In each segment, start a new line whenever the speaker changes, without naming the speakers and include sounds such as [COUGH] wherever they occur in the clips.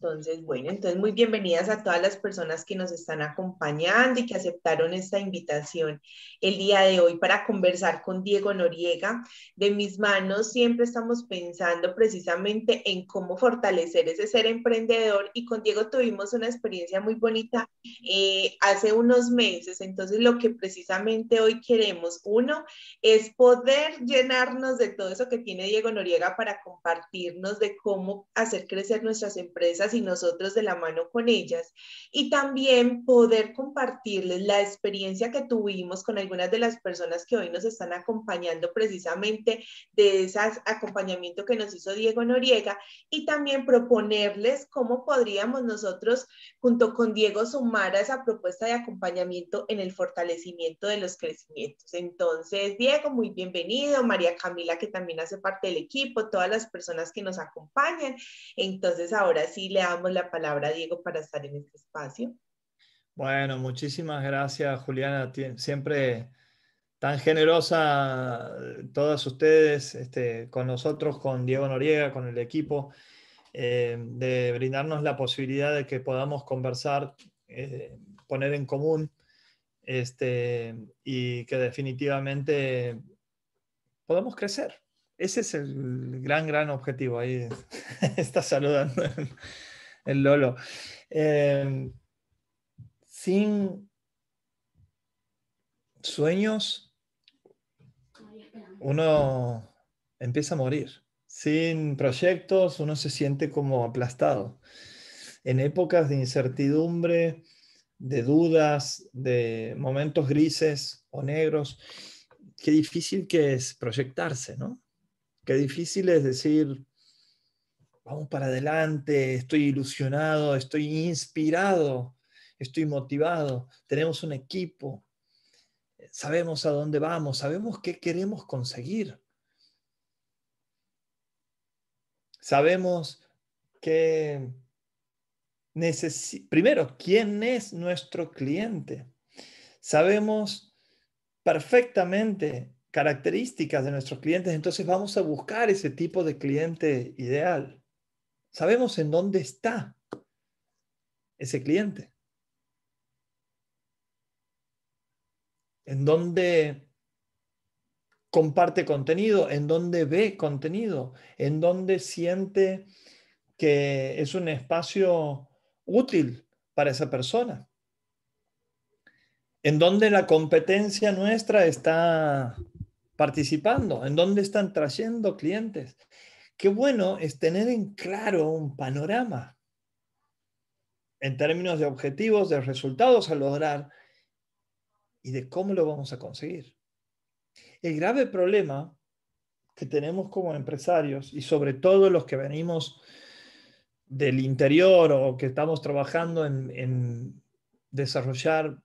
Entonces, bueno, entonces muy bienvenidas a todas las personas que nos están acompañando y que aceptaron esta invitación el día de hoy para conversar con Diego Noriega. De mis manos siempre estamos pensando precisamente en cómo fortalecer ese ser emprendedor y con Diego tuvimos una experiencia muy bonita eh, hace unos meses. Entonces, lo que precisamente hoy queremos, uno, es poder llenarnos de todo eso que tiene Diego Noriega para compartirnos de cómo hacer crecer nuestras empresas y nosotros de la mano con ellas. Y también poder compartirles la experiencia que tuvimos con algunas de las personas que hoy nos están acompañando precisamente de ese acompañamiento que nos hizo Diego Noriega y también proponerles cómo podríamos nosotros junto con Diego sumar a esa propuesta de acompañamiento en el fortalecimiento de los crecimientos. Entonces, Diego, muy bienvenido, María Camila, que también hace parte del equipo, todas las personas que nos acompañan. Entonces, ahora sí le damos la palabra a Diego para estar en este espacio.
Bueno, muchísimas gracias Juliana, siempre tan generosa eh, todas ustedes este, con nosotros, con Diego Noriega, con el equipo, eh, de brindarnos la posibilidad de que podamos conversar, eh, poner en común este, y que definitivamente podamos crecer. Ese es el gran, gran objetivo. Ahí [LAUGHS] está saludando el Lolo. Em, sin sueños, uno empieza a morir. Sin proyectos, uno se siente como aplastado. En épocas de incertidumbre, de dudas, de momentos grises o negros, qué difícil que es proyectarse, ¿no? Qué difícil es decir, vamos para adelante, estoy ilusionado, estoy inspirado, estoy motivado, tenemos un equipo, sabemos a dónde vamos, sabemos qué queremos conseguir. Sabemos que primero, quién es nuestro cliente. Sabemos perfectamente características de nuestros clientes, entonces vamos a buscar ese tipo de cliente ideal. Sabemos en dónde está ese cliente. En dónde comparte contenido, en dónde ve contenido, en dónde siente que es un espacio útil para esa persona, en dónde la competencia nuestra está participando, en dónde están trayendo clientes, qué bueno es tener en claro un panorama en términos de objetivos, de resultados a lograr y de cómo lo vamos a conseguir. El grave problema que tenemos como empresarios y sobre todo los que venimos del interior o que estamos trabajando en, en desarrollar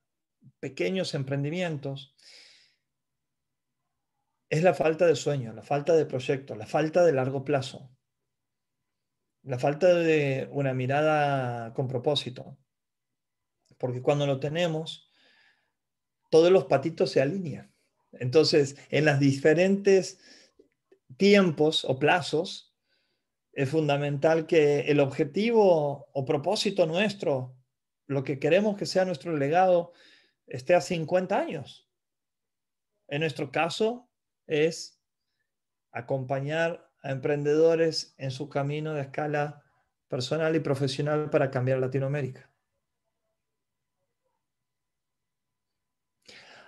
pequeños emprendimientos es la falta de sueño, la falta de proyecto, la falta de largo plazo, la falta de una mirada con propósito. Porque cuando lo tenemos, todos los patitos se alinean. Entonces, en las diferentes tiempos o plazos, es fundamental que el objetivo o propósito nuestro, lo que queremos que sea nuestro legado, esté a 50 años. En nuestro caso, es acompañar a emprendedores en su camino de escala personal y profesional para cambiar Latinoamérica.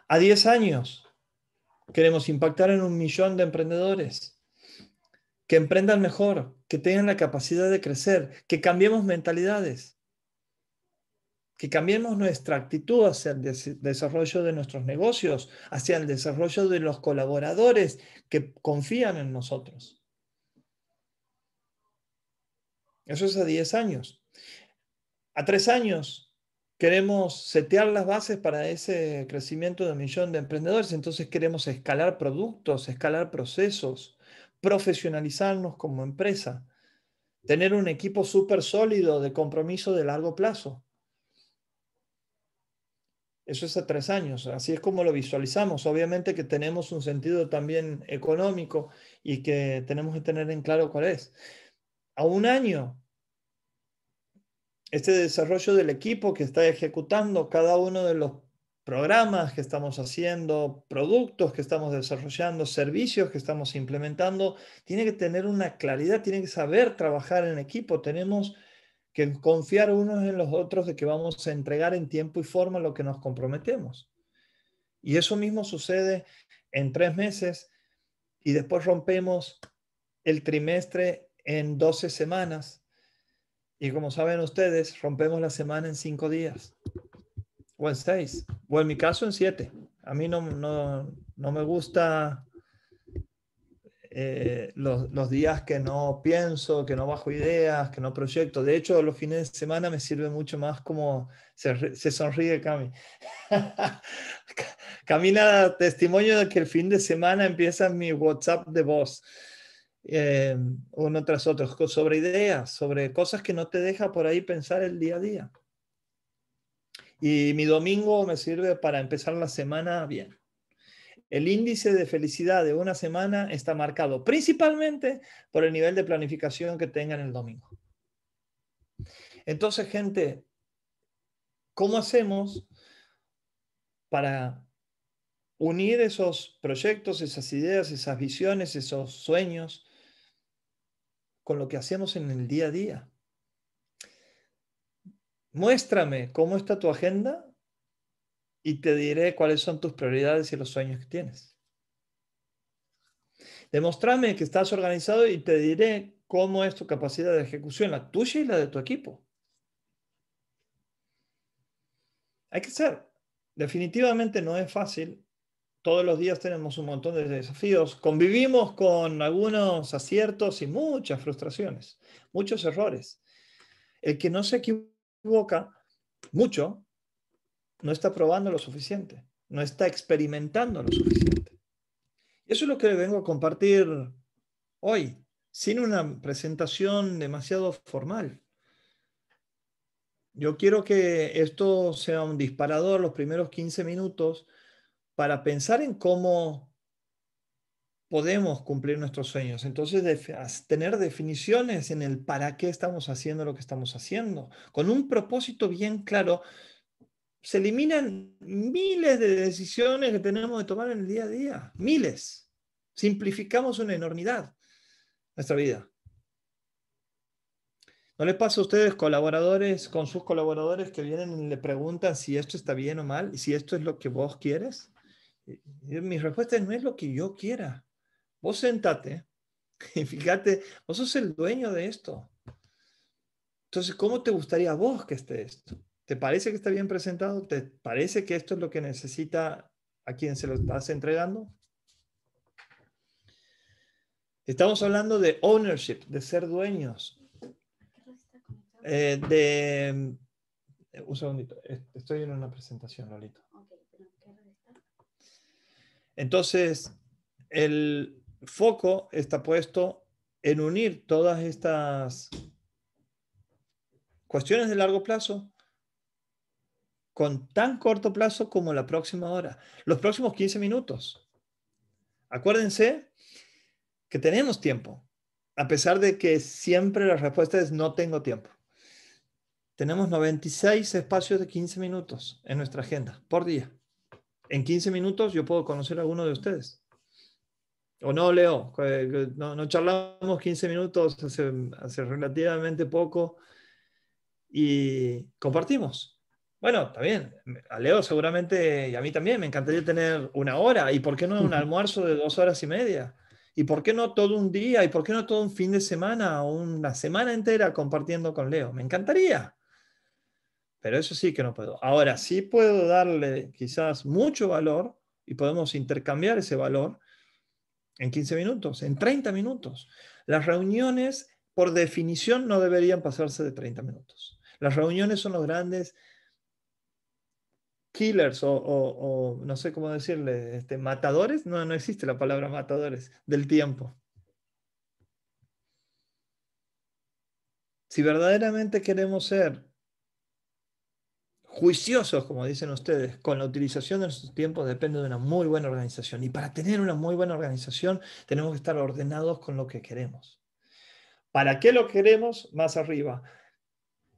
A 10 años queremos impactar en un millón de emprendedores que emprendan mejor, que tengan la capacidad de crecer, que cambiemos mentalidades que cambiemos nuestra actitud hacia el desarrollo de nuestros negocios, hacia el desarrollo de los colaboradores que confían en nosotros. Eso es a 10 años. A 3 años queremos setear las bases para ese crecimiento de un millón de emprendedores, entonces queremos escalar productos, escalar procesos, profesionalizarnos como empresa, tener un equipo súper sólido de compromiso de largo plazo. Eso es a tres años, así es como lo visualizamos. Obviamente que tenemos un sentido también económico y que tenemos que tener en claro cuál es. A un año, este desarrollo del equipo que está ejecutando cada uno de los programas que estamos haciendo, productos que estamos desarrollando, servicios que estamos implementando, tiene que tener una claridad, tiene que saber trabajar en equipo. Tenemos que confiar unos en los otros de que vamos a entregar en tiempo y forma lo que nos comprometemos. Y eso mismo sucede en tres meses y después rompemos el trimestre en 12 semanas y como saben ustedes, rompemos la semana en cinco días o en seis o en mi caso en siete. A mí no, no me gusta eh, los, días que no pienso, que no bajo ideas, que no proyecto. De hecho, los fines de semana me sirve mucho más como se, sonríe Cami. [LAUGHS] Camina testimonio de que el fin de semana empieza mi WhatsApp de voz. Eh, uno tras otro, sobre ideas, sobre cosas que no te deja por ahí pensar el día a día. Y mi domingo me sirve para empezar la semana bien. El índice de felicidad de una semana está marcado principalmente por el nivel de planificación que tengan el domingo. Entonces, gente, ¿cómo hacemos para unir esos proyectos, esas ideas, esas visiones, esos sueños con lo que hacemos en el día a día? Muéstrame cómo está tu agenda y te diré cuáles son tus prioridades y los sueños que tienes. Demostrame que estás organizado y te diré cómo es tu capacidad de ejecución, la tuya y la de tu equipo. Hay que ser. Definitivamente no es fácil. Todos los días tenemos un montón de desafíos. Convivimos con algunos aciertos y muchas frustraciones, muchos errores. El que no se equivoca mucho no está probando lo suficiente, no está experimentando lo suficiente. Y eso es lo que vengo a compartir hoy, sin una presentación demasiado formal. Yo quiero que esto sea un disparador los primeros 15 minutos para pensar en cómo podemos cumplir nuestros sueños. Entonces, tener definiciones en el para qué estamos haciendo lo que estamos haciendo, con un propósito bien claro se eliminan miles de decisiones que tenemos de tomar en el día a día, miles. Simplificamos una enormidad nuestra vida. ¿No les pasa a ustedes colaboradores, con sus colaboradores que vienen y le preguntan si esto está bien o mal y si esto es lo que vos quieres? mi respuesta es, no es lo que yo quiera. Vos sentate [LAUGHS] y fíjate, vos sos el dueño de esto. Entonces, ¿cómo te gustaría a vos que esté esto? ¿Te parece que está bien presentado? ¿Te parece que esto es lo que necesita a quien se lo estás entregando? Estamos hablando de ownership, de ser dueños. Eh, de, un segundito, estoy en una presentación, Lolito. Entonces, el foco está puesto en unir todas estas cuestiones de largo plazo con tan corto plazo como la próxima hora, los próximos 15 minutos. Acuérdense que tenemos tiempo, a pesar de que siempre la respuesta es no tengo tiempo. Tenemos 96 espacios de 15 minutos en nuestra agenda por día. En 15 minutos yo puedo conocer a alguno de ustedes. O no, Leo, eh, no, charlamos 15 minutos hace relativamente poco y compartimos bueno, está bien. A Leo seguramente y a mí también me encantaría tener una hora. ¿Y por qué no un almuerzo de dos horas y media? ¿Y por qué no todo un día? ¿Y por qué no todo un fin de semana o una semana entera compartiendo con Leo? Me encantaría. Pero eso sí que no puedo. Ahora sí puedo darle quizás mucho valor y podemos intercambiar ese valor en 15 minutos, en 30 minutos. Las reuniones, por definición, no deberían pasarse de 30 minutos. Las reuniones son los grandes killers o, no sé cómo decirle, este, matadores, no, no existe la palabra matadores, del tiempo. Si verdaderamente queremos ser juiciosos, como dicen ustedes, con la utilización de nuestros tiempo depende de una muy buena organización. Y para tener una muy buena organización tenemos que estar ordenados con lo que queremos. ¿Para qué lo queremos? Más arriba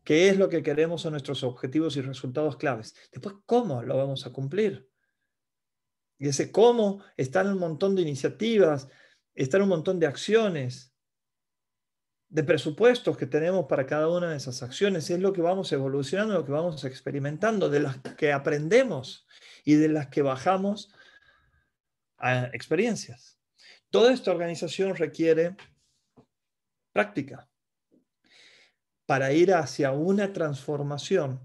qué es lo que queremos son nuestros objetivos y resultados claves. Después, ¿cómo lo vamos a cumplir? Y ese cómo está en un montón de iniciativas, está en un montón de acciones, de presupuestos que tenemos para cada una de esas acciones. Es lo que vamos evolucionando, lo que vamos experimentando, de las que aprendemos y de las que bajamos a experiencias. Toda esta organización requiere práctica, para ir hacia una transformación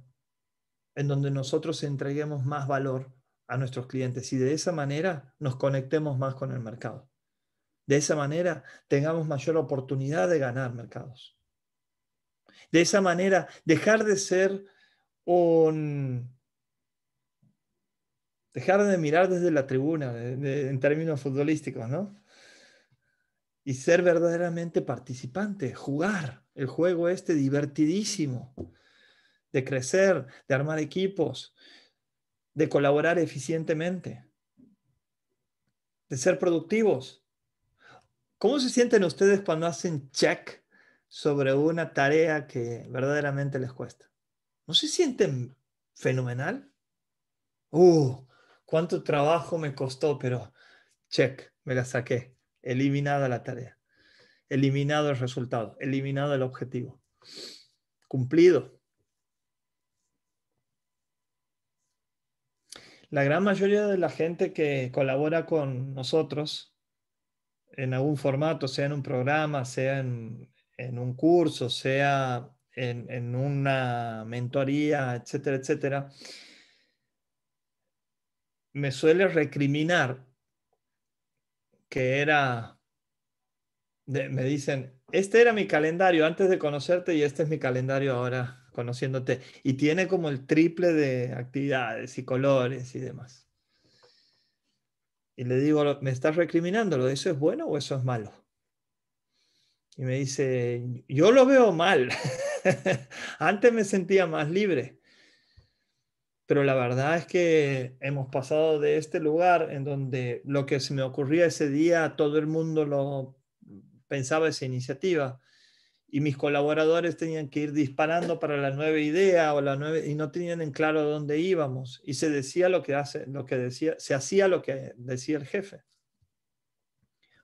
en donde nosotros entreguemos más valor a nuestros clientes y de esa manera nos conectemos más con el mercado. De esa manera tengamos mayor oportunidad de ganar mercados. De esa manera dejar de ser un... dejar de mirar desde la tribuna en términos futbolísticos, ¿no? y ser verdaderamente participante, jugar el juego este divertidísimo, de crecer, de armar equipos, de colaborar eficientemente, de ser productivos. ¿Cómo se sienten ustedes cuando hacen check sobre una tarea que verdaderamente les cuesta? ¿No se sienten fenomenal? ¡Uh! ¿Cuánto trabajo me costó? Pero check, me la saqué eliminada la tarea, eliminado el resultado, eliminado el objetivo. Cumplido. La gran mayoría de la gente que colabora con nosotros en algún formato, sea en un programa, sea en, un curso, sea en una mentoría, etcétera, etcétera, me suele recriminar que era, me dicen, este era mi calendario antes de conocerte y este es mi calendario ahora conociéndote. Y tiene como el triple de actividades y colores y demás. Y le digo, ¿me estás recriminando? ¿Lo eso es bueno o eso es malo? Y me dice, yo lo veo mal. [LAUGHS] Antes me sentía más libre pero la verdad es que hemos pasado de este lugar en donde lo que se me ocurría ese día, todo el mundo lo pensaba esa iniciativa y mis colaboradores tenían que ir disparando para la nueva idea o la nueva, y no tenían en claro dónde íbamos y se decía lo que hace lo que decía se hacía lo que decía el jefe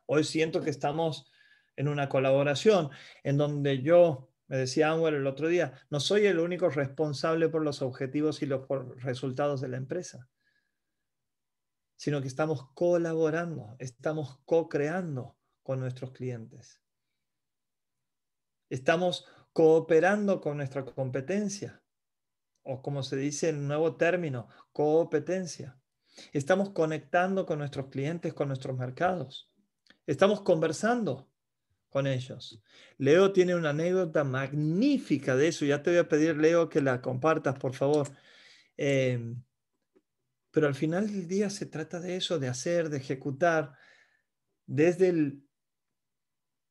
hoy siento que estamos en una colaboración en donde yo me decía Anwar el otro día, no soy el único responsable por los objetivos y los resultados de la empresa, sino que estamos colaborando, estamos co-creando con nuestros clientes. Estamos cooperando con nuestra competencia, o como se dice en nuevo término, competencia. Estamos conectando con nuestros clientes, con nuestros mercados. Estamos conversando con ellos. Leo tiene una anécdota magnífica de eso. Ya te voy a pedir, Leo, que la compartas, por favor. Em, pero al final del día se trata de eso, de hacer, de ejecutar, desde el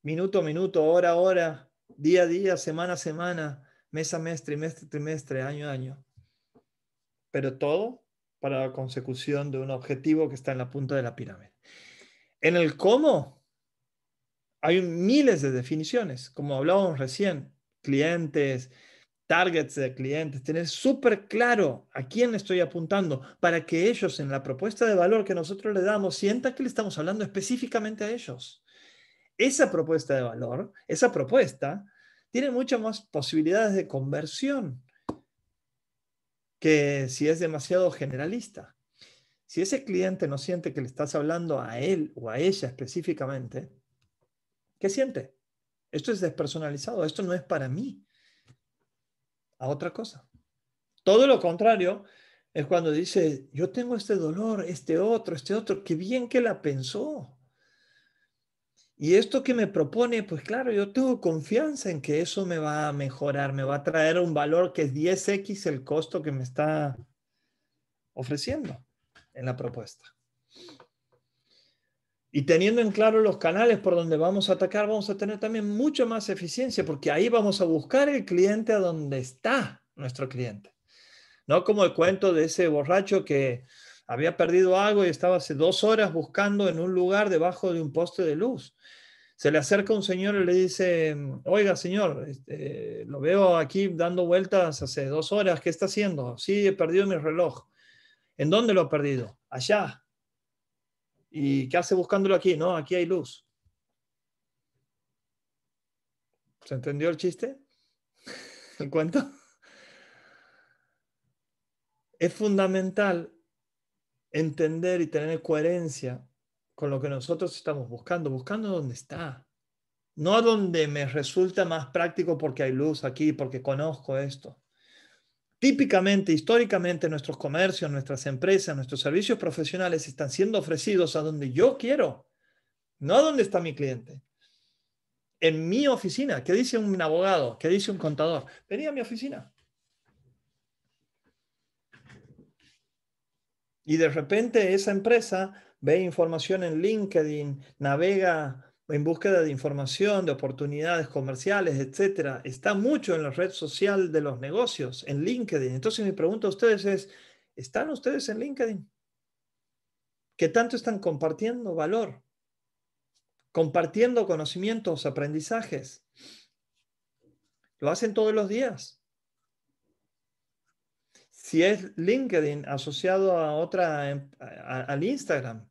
minuto a minuto, hora a hora, día a día, semana a semana, mes a mes, trimestre a trimestre, año a año. Pero todo para la consecución de un objetivo que está en la punta de la pirámide. En el cómo, hay miles de definiciones, como hablábamos recién, clientes, targets de clientes, tener súper claro a quién estoy apuntando para que ellos en la propuesta de valor que nosotros le damos sientan que le estamos hablando específicamente a ellos. Esa propuesta de valor, esa propuesta, tiene muchas más posibilidades de conversión que si es demasiado generalista. Si ese cliente no siente que le estás hablando a él o a ella específicamente, ¿Qué siente? Esto es despersonalizado, esto no es para mí. A otra cosa. Todo lo contrario es cuando dice, yo tengo este dolor, este otro, este otro, qué bien que la pensó. Y esto que me propone, pues claro, yo tengo confianza en que eso me va a mejorar, me va a traer un valor que es 10x el costo que me está ofreciendo en la propuesta. Y teniendo en claro los canales por donde vamos a atacar, vamos a tener también mucha más eficiencia, porque ahí vamos a buscar el cliente a donde está nuestro cliente. No como el cuento de ese borracho que había perdido algo y estaba hace dos horas buscando en un lugar debajo de un poste de luz. Se le acerca un señor y le dice, oiga señor, este, lo veo aquí dando vueltas hace dos horas, ¿qué está haciendo? Sí, he perdido mi reloj. ¿En dónde lo ha perdido? Allá. ¿Y qué hace buscándolo aquí? No, aquí hay luz. ¿Se entendió el chiste? [LAUGHS] ¿El cuento? Es fundamental entender y tener coherencia con lo que nosotros estamos buscando, buscando dónde está, no donde me resulta más práctico porque hay luz aquí, porque conozco esto. Típicamente, históricamente, nuestros comercios, nuestras empresas, nuestros servicios profesionales están siendo ofrecidos a donde yo quiero, no a donde está mi cliente. En mi oficina, ¿qué dice un abogado? ¿Qué dice un contador? Venía a mi oficina. Y de repente esa empresa ve información en LinkedIn, navega en búsqueda de información, de oportunidades comerciales, etcétera, está mucho en la red social de los negocios, en LinkedIn. Entonces mi pregunta a ustedes es, ¿están ustedes en LinkedIn? ¿Qué tanto están compartiendo valor? Compartiendo conocimientos, aprendizajes. Lo hacen todos los días. Si es LinkedIn asociado a otra, em, al Instagram,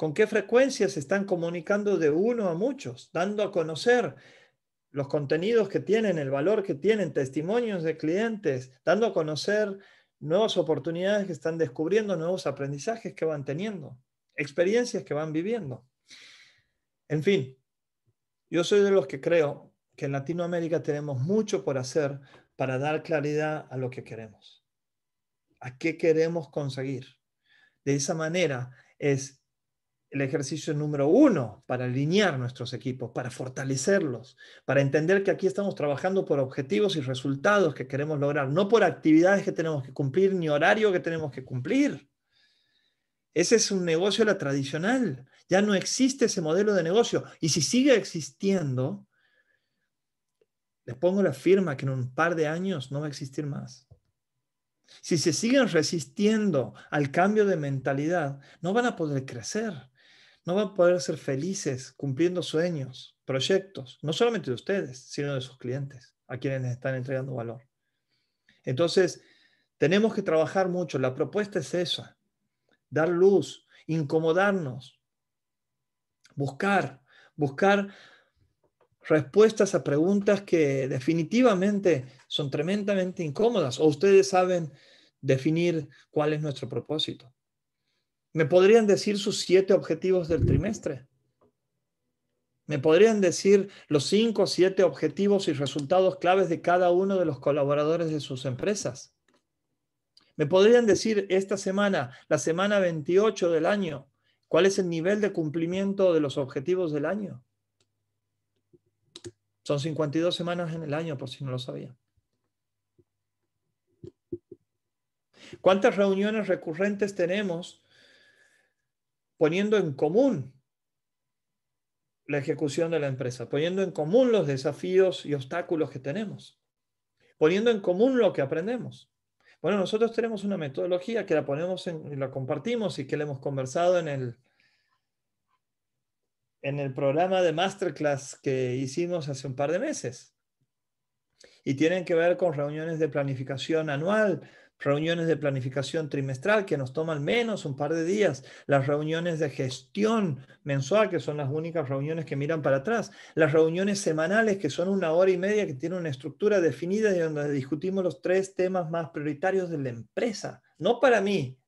con qué frecuencia se están comunicando de uno a muchos, dando a conocer los contenidos que tienen, el valor que tienen, testimonios de clientes, dando a conocer nuevas oportunidades que están descubriendo, nuevos aprendizajes que van teniendo, experiencias que van viviendo. En fin, yo soy de los que creo que en Latinoamérica tenemos mucho por hacer para dar claridad a lo que queremos, a qué queremos conseguir. De esa manera es el ejercicio número uno para alinear nuestros equipos, para fortalecerlos, para entender que aquí estamos trabajando por objetivos y resultados que queremos lograr, no por actividades que tenemos que cumplir ni horario que tenemos que cumplir. Ese es un negocio la tradicional. Ya no existe ese modelo de negocio. Y si sigue existiendo, les pongo la firma que en un par de años no va a existir más. Si se siguen resistiendo al cambio de mentalidad, no van a poder crecer no van a poder ser felices cumpliendo sueños, proyectos, no solamente de ustedes, sino de sus clientes, a quienes les están entregando valor. Entonces, tenemos que trabajar mucho. La propuesta es esa, dar luz, incomodarnos, buscar, buscar respuestas a preguntas que definitivamente son tremendamente incómodas o ustedes saben definir cuál es nuestro propósito. ¿Me podrían decir sus siete objetivos del trimestre? ¿Me podrían decir los cinco o siete objetivos y resultados claves de cada uno de los colaboradores de sus empresas? ¿Me podrían decir esta semana, la semana 28 del año, cuál es el nivel de cumplimiento de los objetivos del año? Son 52 semanas en el año, por si no lo sabían. ¿Cuántas reuniones recurrentes tenemos poniendo en común la ejecución de la empresa, poniendo en común los desafíos y obstáculos que tenemos, poniendo en común lo que aprendemos. Bueno, nosotros tenemos una metodología que la ponemos en, la compartimos y que la hemos conversado en el, en el programa de masterclass que hicimos hace un par de meses. Y tienen que ver con reuniones de planificación anual, reuniones de planificación trimestral que nos toman menos un par de días, las reuniones de gestión mensual, que son las únicas reuniones que miran para atrás, las reuniones semanales, que son una hora y media, que tienen una estructura definida y donde discutimos los tres temas más prioritarios de la empresa, no para mí,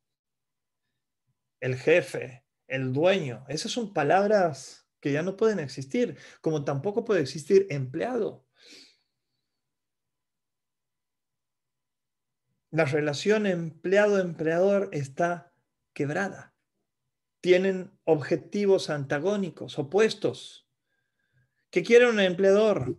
el jefe, el dueño, esas son palabras que ya no pueden existir, como tampoco puede existir empleado. la relación empleado-empleador está quebrada. Tienen objetivos antagónicos, opuestos. ¿Qué quiere un empleador?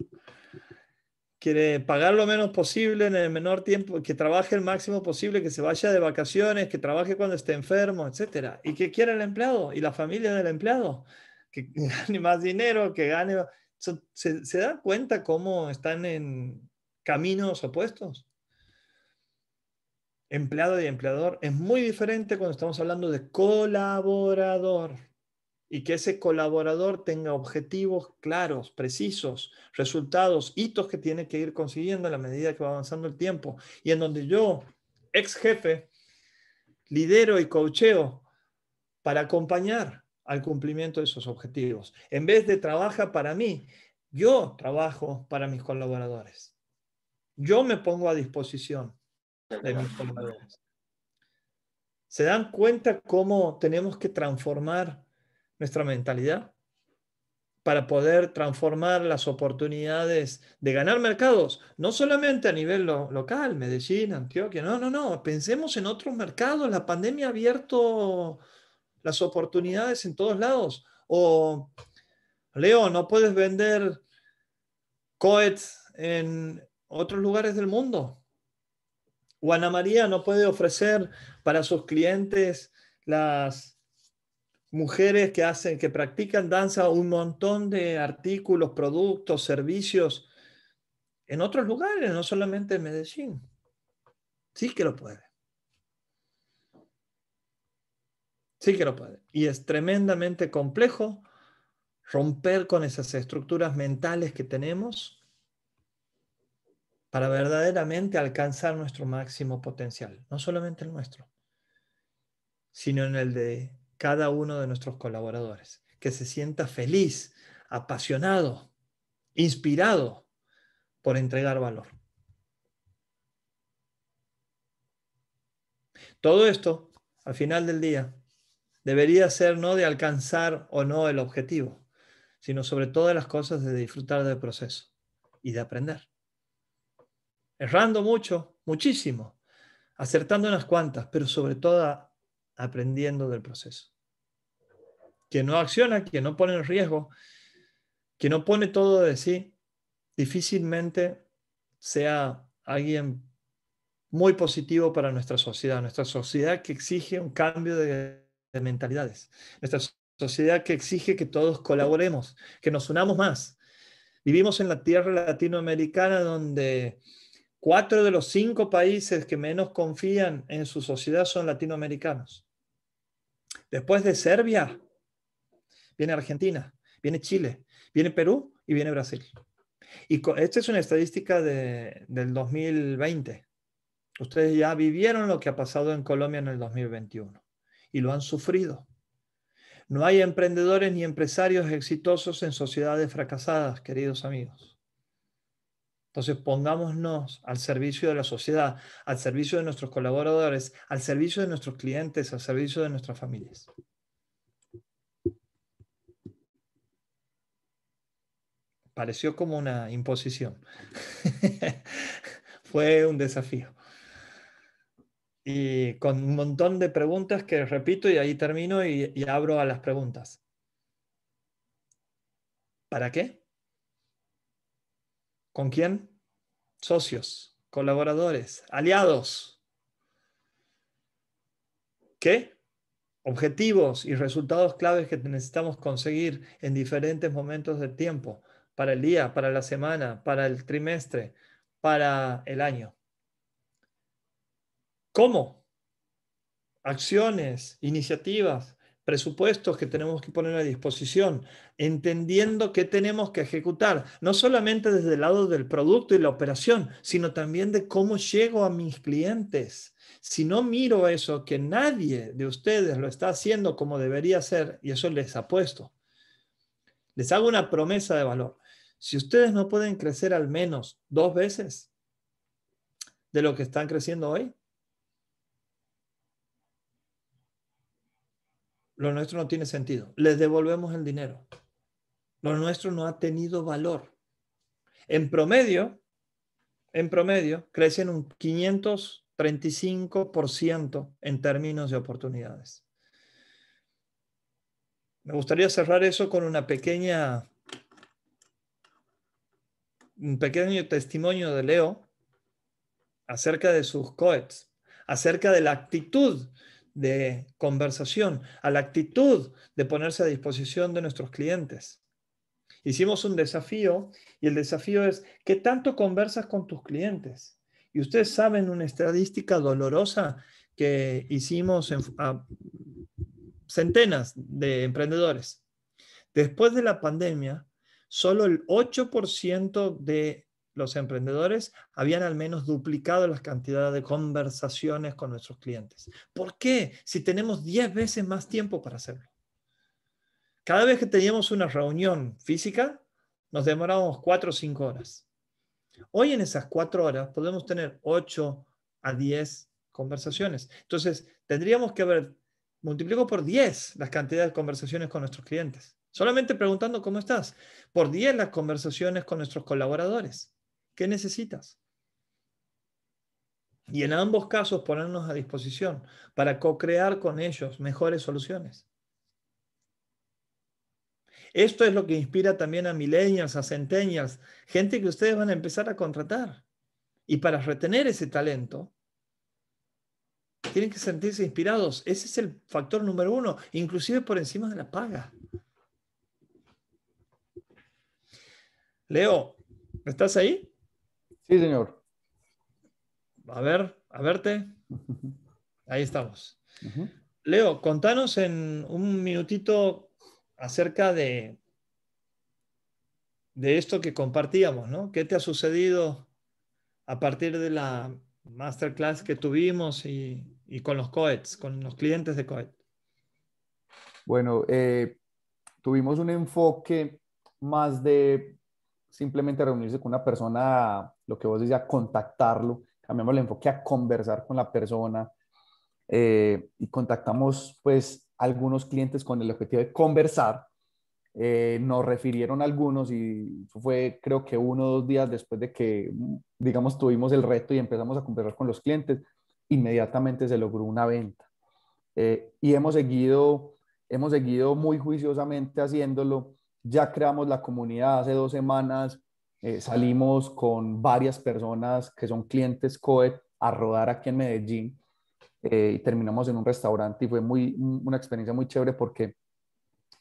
Quiere pagar lo menos posible en el menor tiempo, que trabaje el máximo posible, que se vaya de vacaciones, que trabaje cuando esté enfermo, etc. ¿Y qué quiere el empleado y la familia del empleado? Que [LAUGHS] gane más dinero, que gane... ¿Se, se dan cuenta cómo están en caminos opuestos? empleado y empleador es muy diferente cuando estamos hablando de colaborador y que ese colaborador tenga objetivos claros, precisos, resultados, hitos que tiene que ir consiguiendo a la medida que va avanzando el tiempo. Y en donde yo, ex jefe, lidero y coacheo para acompañar al cumplimiento de esos objetivos. En vez de trabaja para mí, yo trabajo para mis colaboradores. Yo me pongo a disposición. ¿Se dan cuenta cómo tenemos que transformar nuestra mentalidad para poder transformar las oportunidades de ganar mercados? No solamente a nivel local, Medellín, Antioquia, no, no, no, pensemos en otros mercados. La pandemia ha abierto las oportunidades en todos lados. O, Leo, no puedes vender coets en otros lugares del mundo o María no puede ofrecer para sus clientes las mujeres que hacen, que practican danza, un montón de artículos, productos, servicios en otros lugares, no solamente en Medellín. Sí que lo puede. Sí que lo puede. Y es tremendamente complejo romper con esas estructuras mentales que tenemos para verdaderamente alcanzar nuestro máximo potencial, no solamente el nuestro, sino en el de cada uno de nuestros colaboradores, que se sienta feliz, apasionado, inspirado por entregar valor. Todo esto, al final del día, debería ser no de alcanzar o no el objetivo, sino sobre todas las cosas de disfrutar del proceso y de aprender errando mucho, muchísimo, acertando unas cuantas, pero sobre todo aprendiendo del proceso. Que no acciona, que no pone en riesgo, que no pone todo de sí, difícilmente sea alguien muy positivo para nuestra sociedad, nuestra sociedad que exige un cambio de mentalidades, nuestra sociedad que exige que todos colaboremos, que nos unamos más. Vivimos en la tierra latinoamericana donde Cuatro de los cinco países que menos confían en su sociedad son latinoamericanos. Después de Serbia, viene Argentina, viene Chile, viene Perú y viene Brasil. Y esta es una estadística de, del 2020. Ustedes ya vivieron lo que ha pasado en Colombia en el 2021 y lo han sufrido. No hay emprendedores ni empresarios exitosos en sociedades fracasadas, queridos amigos. Entonces pongámonos al servicio de la sociedad, al servicio de nuestros colaboradores, al servicio de nuestros clientes, al servicio de nuestras familias. Pareció como una imposición. [LAUGHS] Fue un desafío. Y con un montón de preguntas que repito y ahí termino y, y abro a las preguntas. ¿Para qué? ¿Con quién? Socios, colaboradores, aliados. ¿Qué? Objetivos y resultados claves que necesitamos conseguir en diferentes momentos del tiempo, para el día, para la semana, para el trimestre, para el año. ¿Cómo? Acciones, iniciativas, presupuestos que tenemos que poner a disposición, entendiendo que tenemos que ejecutar, no solamente desde el lado del producto y la operación, sino también de cómo llego a mis clientes. Si no miro eso, que nadie de ustedes lo está haciendo como debería ser, y eso les apuesto, les hago una promesa de valor. Si ustedes no pueden crecer al menos dos veces de lo que están creciendo hoy, lo nuestro no tiene sentido. Les devolvemos el dinero. Lo nuestro no ha tenido valor. En promedio, en promedio, crecen un 535% en términos de oportunidades. Me gustaría cerrar eso con una pequeña, un pequeño testimonio de Leo acerca de sus coets, acerca de la actitud de conversación, a la actitud de ponerse a disposición de nuestros clientes. Hicimos un desafío y el desafío es, ¿qué tanto conversas con tus clientes? Y ustedes saben una estadística dolorosa que hicimos a centenas de emprendedores. Después de la pandemia, solo el 8% de los emprendedores habían al menos duplicado las cantidades de conversaciones con nuestros clientes. ¿Por qué? Si tenemos 10 veces más tiempo para hacerlo. Cada vez que teníamos una reunión física, nos demorábamos 4 o 5 horas. Hoy en esas 4 horas podemos tener 8 a 10 conversaciones. Entonces, tendríamos que haber multiplicado por 10 las cantidades de conversaciones con nuestros clientes. Solamente preguntando cómo estás. Por 10 las conversaciones con nuestros colaboradores. ¿Qué necesitas? Y en ambos casos ponernos a disposición para co-crear con ellos mejores soluciones. Esto es lo que inspira también a millennials, a centennials, gente que ustedes van a empezar a contratar. Y para retener ese talento, tienen que sentirse inspirados. Ese es el factor número uno, inclusive por encima de la paga. Leo, ¿estás ahí? Sí, señor. A ver, a verte. Ahí estamos. Leo, contanos en un minutito acerca de, de esto que compartíamos, ¿no? ¿Qué te ha sucedido a partir de la masterclass que tuvimos y, con los coets, con los clientes de coet?
Bueno, eh, tuvimos un enfoque más de simplemente reunirse con una persona lo que vos decías, contactarlo, cambiamos el enfoque a conversar con la persona eh, y contactamos pues algunos clientes con el objetivo de conversar. Eh, nos refirieron algunos y fue creo que uno o dos días después de que, digamos, tuvimos el reto y empezamos a conversar con los clientes, inmediatamente se logró una venta. Eh, y hemos seguido, hemos seguido muy juiciosamente haciéndolo. Ya creamos la comunidad hace dos semanas, eh, salimos con varias personas que son clientes COET a rodar aquí en Medellín eh, y terminamos en un restaurante y fue muy, una experiencia muy chévere porque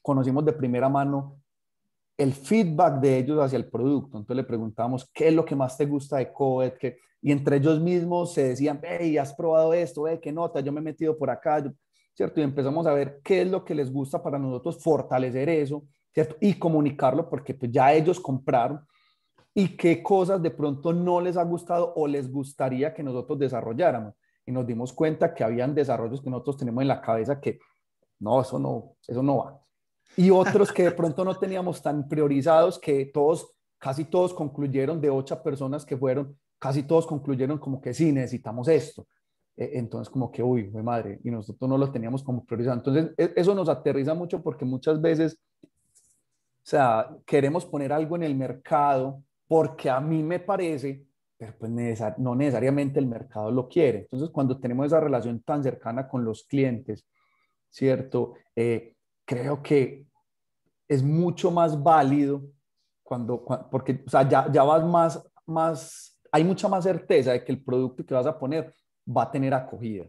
conocimos de primera mano el feedback de ellos hacia el producto. Entonces le preguntamos, ¿qué es lo que más te gusta de COET? ¿Qué? Y entre ellos mismos se decían, hey, has probado esto, qué nota, yo me he metido por acá, ¿cierto? Y empezamos a ver qué es lo que les gusta para nosotros fortalecer eso, ¿cierto? Y comunicarlo porque pues, ya ellos compraron y qué cosas de pronto no les ha gustado o les gustaría que nosotros desarrolláramos. Y nos dimos cuenta que habían desarrollos que nosotros tenemos en la cabeza que no, eso no, eso no va. Y otros que de [LAUGHS] pronto no teníamos tan priorizados que todos, casi todos concluyeron de ocho personas que fueron, casi todos concluyeron como que sí, necesitamos esto. E, entonces como que, uy, mi madre, y nosotros no lo teníamos como priorizado. Entonces e, eso nos aterriza mucho porque muchas veces, o sea, queremos poner algo en el mercado porque a mí me parece, pero pues no necesariamente el mercado lo quiere. Entonces, cuando tenemos esa relación tan cercana con los clientes, ¿cierto? Eh, creo que es mucho más válido cuando, porque o sea, ya, ya vas más, más, hay mucha más certeza de que el producto que vas a poner va a tener acogida.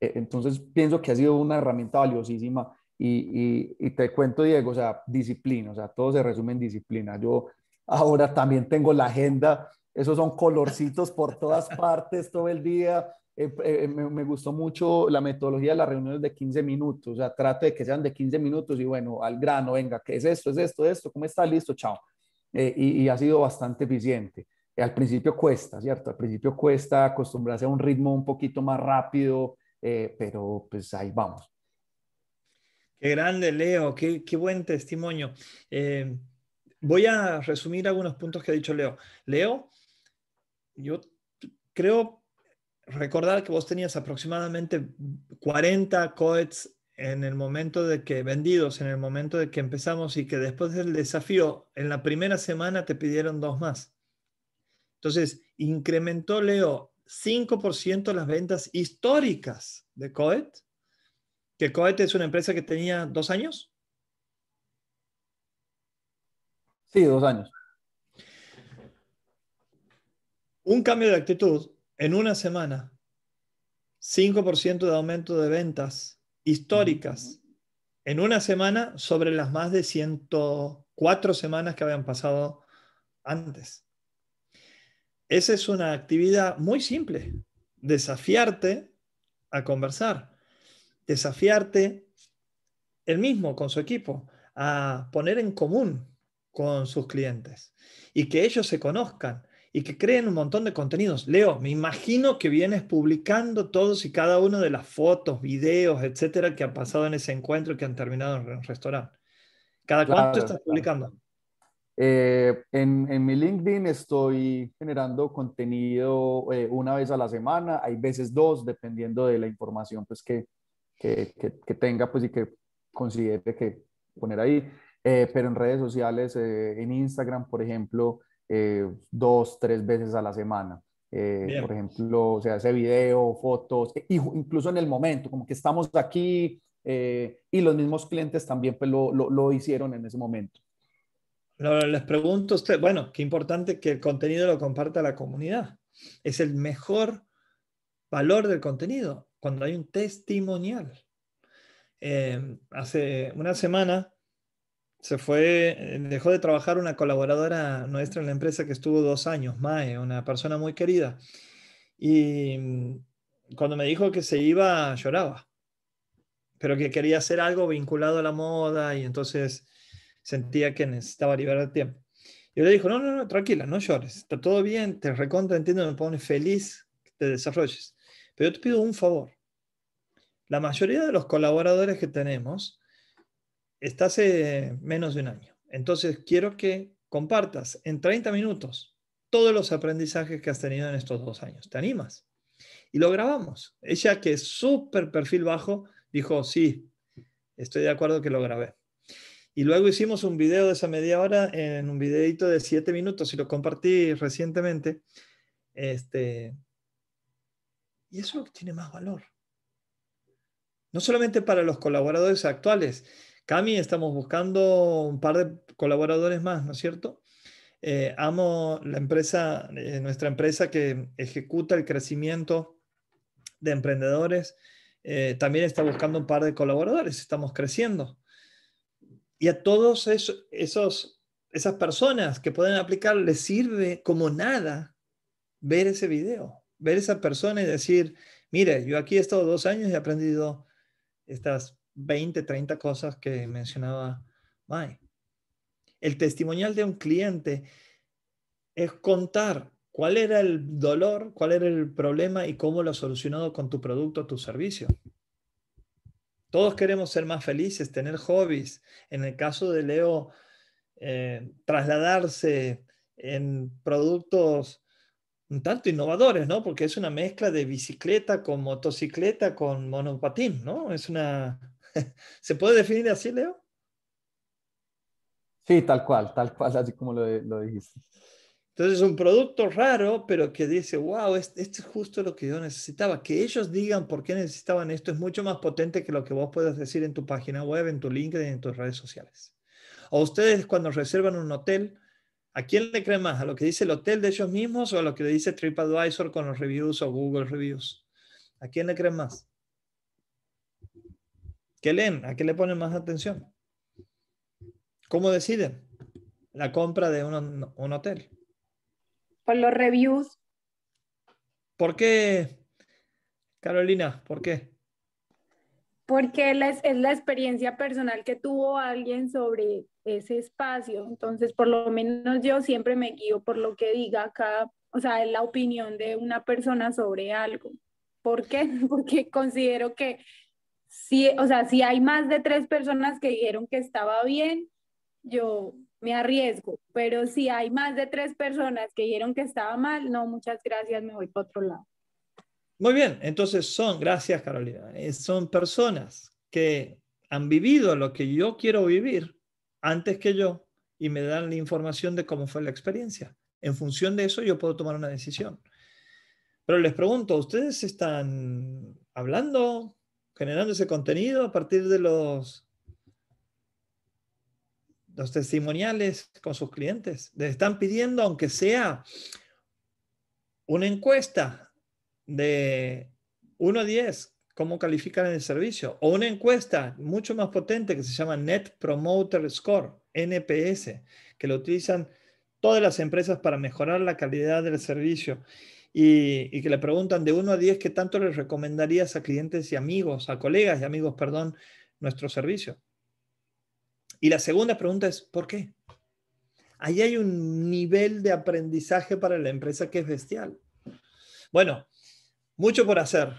E, entonces, pienso que ha sido una herramienta valiosísima y, y, y, te cuento, Diego, o sea, disciplina, o sea, todo se resume en disciplina. Yo ahora también tengo la agenda, esos son colorcitos por todas partes todo el día. Eh, eh, me, gustó mucho la metodología de las reuniones de 15 minutos, o sea, trate de que sean de 15 minutos y bueno, al grano, venga, ¿qué es esto? ¿Es esto? ¿Esto? ¿Cómo está? Listo, chao. Eh, y, ha sido bastante eficiente. al principio cuesta, ¿cierto? Al principio cuesta
acostumbrarse a un ritmo un poquito más rápido, pero pues ahí vamos. Qué grande, Leo, qué, qué buen testimonio. Eh, voy a resumir algunos puntos que ha dicho Leo. Leo, yo creo recordar que vos tenías aproximadamente 40 coets en el momento de que vendidos, en el momento de que empezamos y que después del desafío, en la primera semana te pidieron dos más. Entonces, incrementó Leo 5% las ventas históricas de Coet, que Coet es una empresa que tenía dos años, Sí, dos años. Un cambio de actitud en una semana, 5% de aumento de ventas históricas en una semana sobre las más de 104 semanas que habían pasado antes. Esa es una actividad muy simple, desafiarte a conversar, desafiarte el mismo con su equipo, a poner en común con sus clientes y que ellos se conozcan y que creen un montón de contenidos. Leo, me imagino que vienes publicando todos y cada uno de las fotos, videos, etcétera, que han pasado en ese encuentro que han terminado en el restaurante. ¿Cada cuánto estás publicando?
Eh, en, mi LinkedIn estoy generando contenido eh, una vez a la semana, hay veces dos, dependiendo de la información pues, que, que, que, tenga pues, y que considere que poner ahí. Eh, pero en redes sociales, eh, en Instagram, por ejemplo, eh, dos, tres veces a la semana. por ejemplo, o hace video, fotos, e, incluso en el momento, como que estamos aquí
y los mismos clientes también pues, lo, lo, hicieron en ese momento. Les pregunto usted, bueno, qué importante que el contenido lo comparta la comunidad. Es el mejor valor del contenido cuando hay un testimonial. hace una semana se fue, dejó de trabajar una colaboradora nuestra en la empresa que estuvo dos años, Mae, una persona muy querida. Y mm, cuando me dijo que se iba, lloraba, pero que quería hacer algo vinculado a la moda y entonces sentía que necesitaba liberar tiempo. Yo le dije, no, no, no, tranquila, no llores, está todo bien, te recontra, entiendo, me pone feliz que te desarrolles, pero yo te pido un favor. La mayoría de los colaboradores que tenemos, está hace eh, menos de un año. Entonces, quiero que compartas en 30 minutos todos los aprendizajes que has tenido en estos dos años. ¿Te animas? Y lo grabamos. Ella, que es súper perfil bajo, dijo, sí, estoy de acuerdo que lo grabé. Y luego hicimos un video de esa media hora en un videito de siete minutos y lo compartí recientemente. Este, y eso tiene más valor. No solamente para los colaboradores actuales, Cami, estamos buscando un par de colaboradores más, ¿no es cierto? Eh, amo la empresa, eh, nuestra empresa que ejecuta el crecimiento de emprendedores. Eh, también está buscando un par de colaboradores, estamos creciendo. Y a todos esos, esas personas que pueden aplicar les sirve como nada ver ese video, ver esa persona y decir, mire, yo aquí he estado dos años y he aprendido estas 20, 30 cosas que mencionaba May. El testimonial de un cliente es contar cuál era el dolor, cuál era el problema y cómo lo ha solucionado con tu producto o tu servicio. Todos queremos ser más felices, tener hobbies. En el caso de Leo, eh, trasladarse en productos un tanto innovadores, ¿no? Porque es una mezcla de bicicleta con motocicleta con monopatín, ¿no? Es una [LAUGHS] ¿Se puede definir así, Leo? Sí, tal cual, tal cual, así como lo, lo dijiste. Entonces, un producto raro, pero que dice, wow, esto este es justo lo que yo necesitaba. Que ellos digan por qué necesitaban esto es mucho más potente que lo que vos puedes decir en tu página web, en tu LinkedIn, en tus redes sociales. O ustedes cuando reservan un hotel, ¿a quién le creen más? ¿A lo que dice el hotel de ellos mismos o a lo que dice TripAdvisor con los reviews o Google Reviews? ¿A quién le creen más? ¿Qué leen? ¿A qué le ponen más atención? ¿Cómo deciden la compra de un, hotel? Por los reviews. ¿Por qué, Carolina? ¿Por qué?
Porque es la experiencia personal que tuvo alguien sobre ese espacio. Entonces, por lo menos yo siempre me guío por lo que diga cada, o sea, es la opinión de una persona sobre algo. ¿Por qué? [LAUGHS] Porque considero que si, o sea, si hay más de tres personas que dijeron que estaba bien, yo me arriesgo, pero si hay más de tres personas que dijeron que estaba mal, no, muchas gracias, me voy para otro lado.
Muy bien, entonces son, gracias Carolina, eh, son personas que han vivido lo que yo quiero vivir antes que yo y me dan la información de cómo fue la experiencia. En función de eso yo puedo tomar una decisión. Pero les pregunto, ¿ustedes están hablando? generando ese contenido a partir de los, testimoniales con sus clientes. Les están pidiendo, aunque sea una encuesta de 1 a 10, cómo califican el servicio, o una encuesta mucho más potente que se llama Net Promoter Score, NPS, que lo utilizan todas las empresas para mejorar la calidad del servicio y, que le preguntan de 1 a 10 qué tanto les recomendarías a clientes y amigos, a colegas y amigos, perdón, nuestro servicio. Y la segunda pregunta es, ¿por qué? Ahí hay un nivel de aprendizaje para la empresa que es bestial. Bueno, mucho por hacer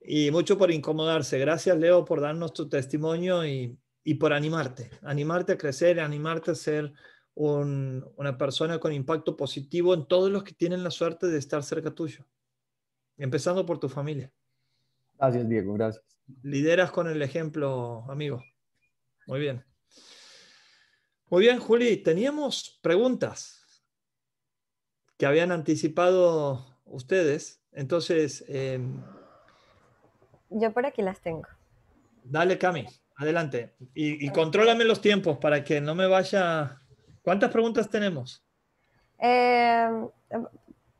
y mucho por incomodarse. Gracias, Leo, por darnos tu testimonio y, y por animarte, animarte a crecer, animarte a ser una persona con impacto positivo en todos los que tienen la suerte de estar cerca tuyo, empezando por tu familia. Gracias, Diego, gracias. Lideras con el ejemplo, amigo. Muy bien. Muy bien, Juli, teníamos preguntas que habían anticipado ustedes. Entonces... Em,
Yo por aquí las tengo.
Dale, Cami, adelante. Y, y contrólame los tiempos para que no me vaya ¿Cuántas preguntas tenemos?
Eh,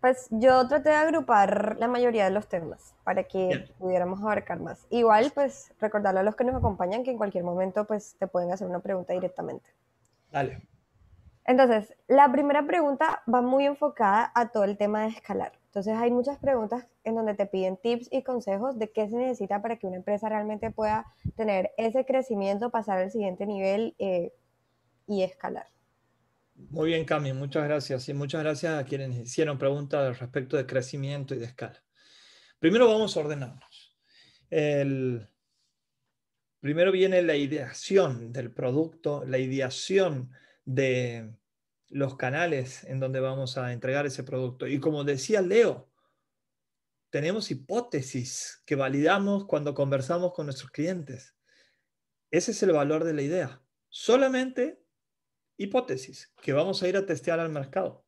pues yo traté de agrupar la mayoría de los temas para que pudiéramos abarcar más. Igual, pues recordarle a los que nos acompañan que en cualquier momento pues te pueden hacer una pregunta directamente. Dale. Entonces, la primera pregunta va muy enfocada a todo el tema de escalar. Entonces, hay muchas preguntas en donde te piden tips y consejos de qué se necesita para que una empresa realmente pueda tener ese crecimiento, pasar al siguiente nivel eh, y escalar.
Muy bien, Cami, muchas gracias. Y muchas gracias a quienes hicieron preguntas respecto de crecimiento y de escala. Primero vamos a ordenarnos. primero viene la ideación del producto, la ideación de los canales en donde vamos a entregar ese producto. Y como decía Leo, tenemos hipótesis que validamos cuando conversamos con nuestros clientes. Ese es el valor de la idea. Solamente hipótesis que vamos a ir a testear al mercado,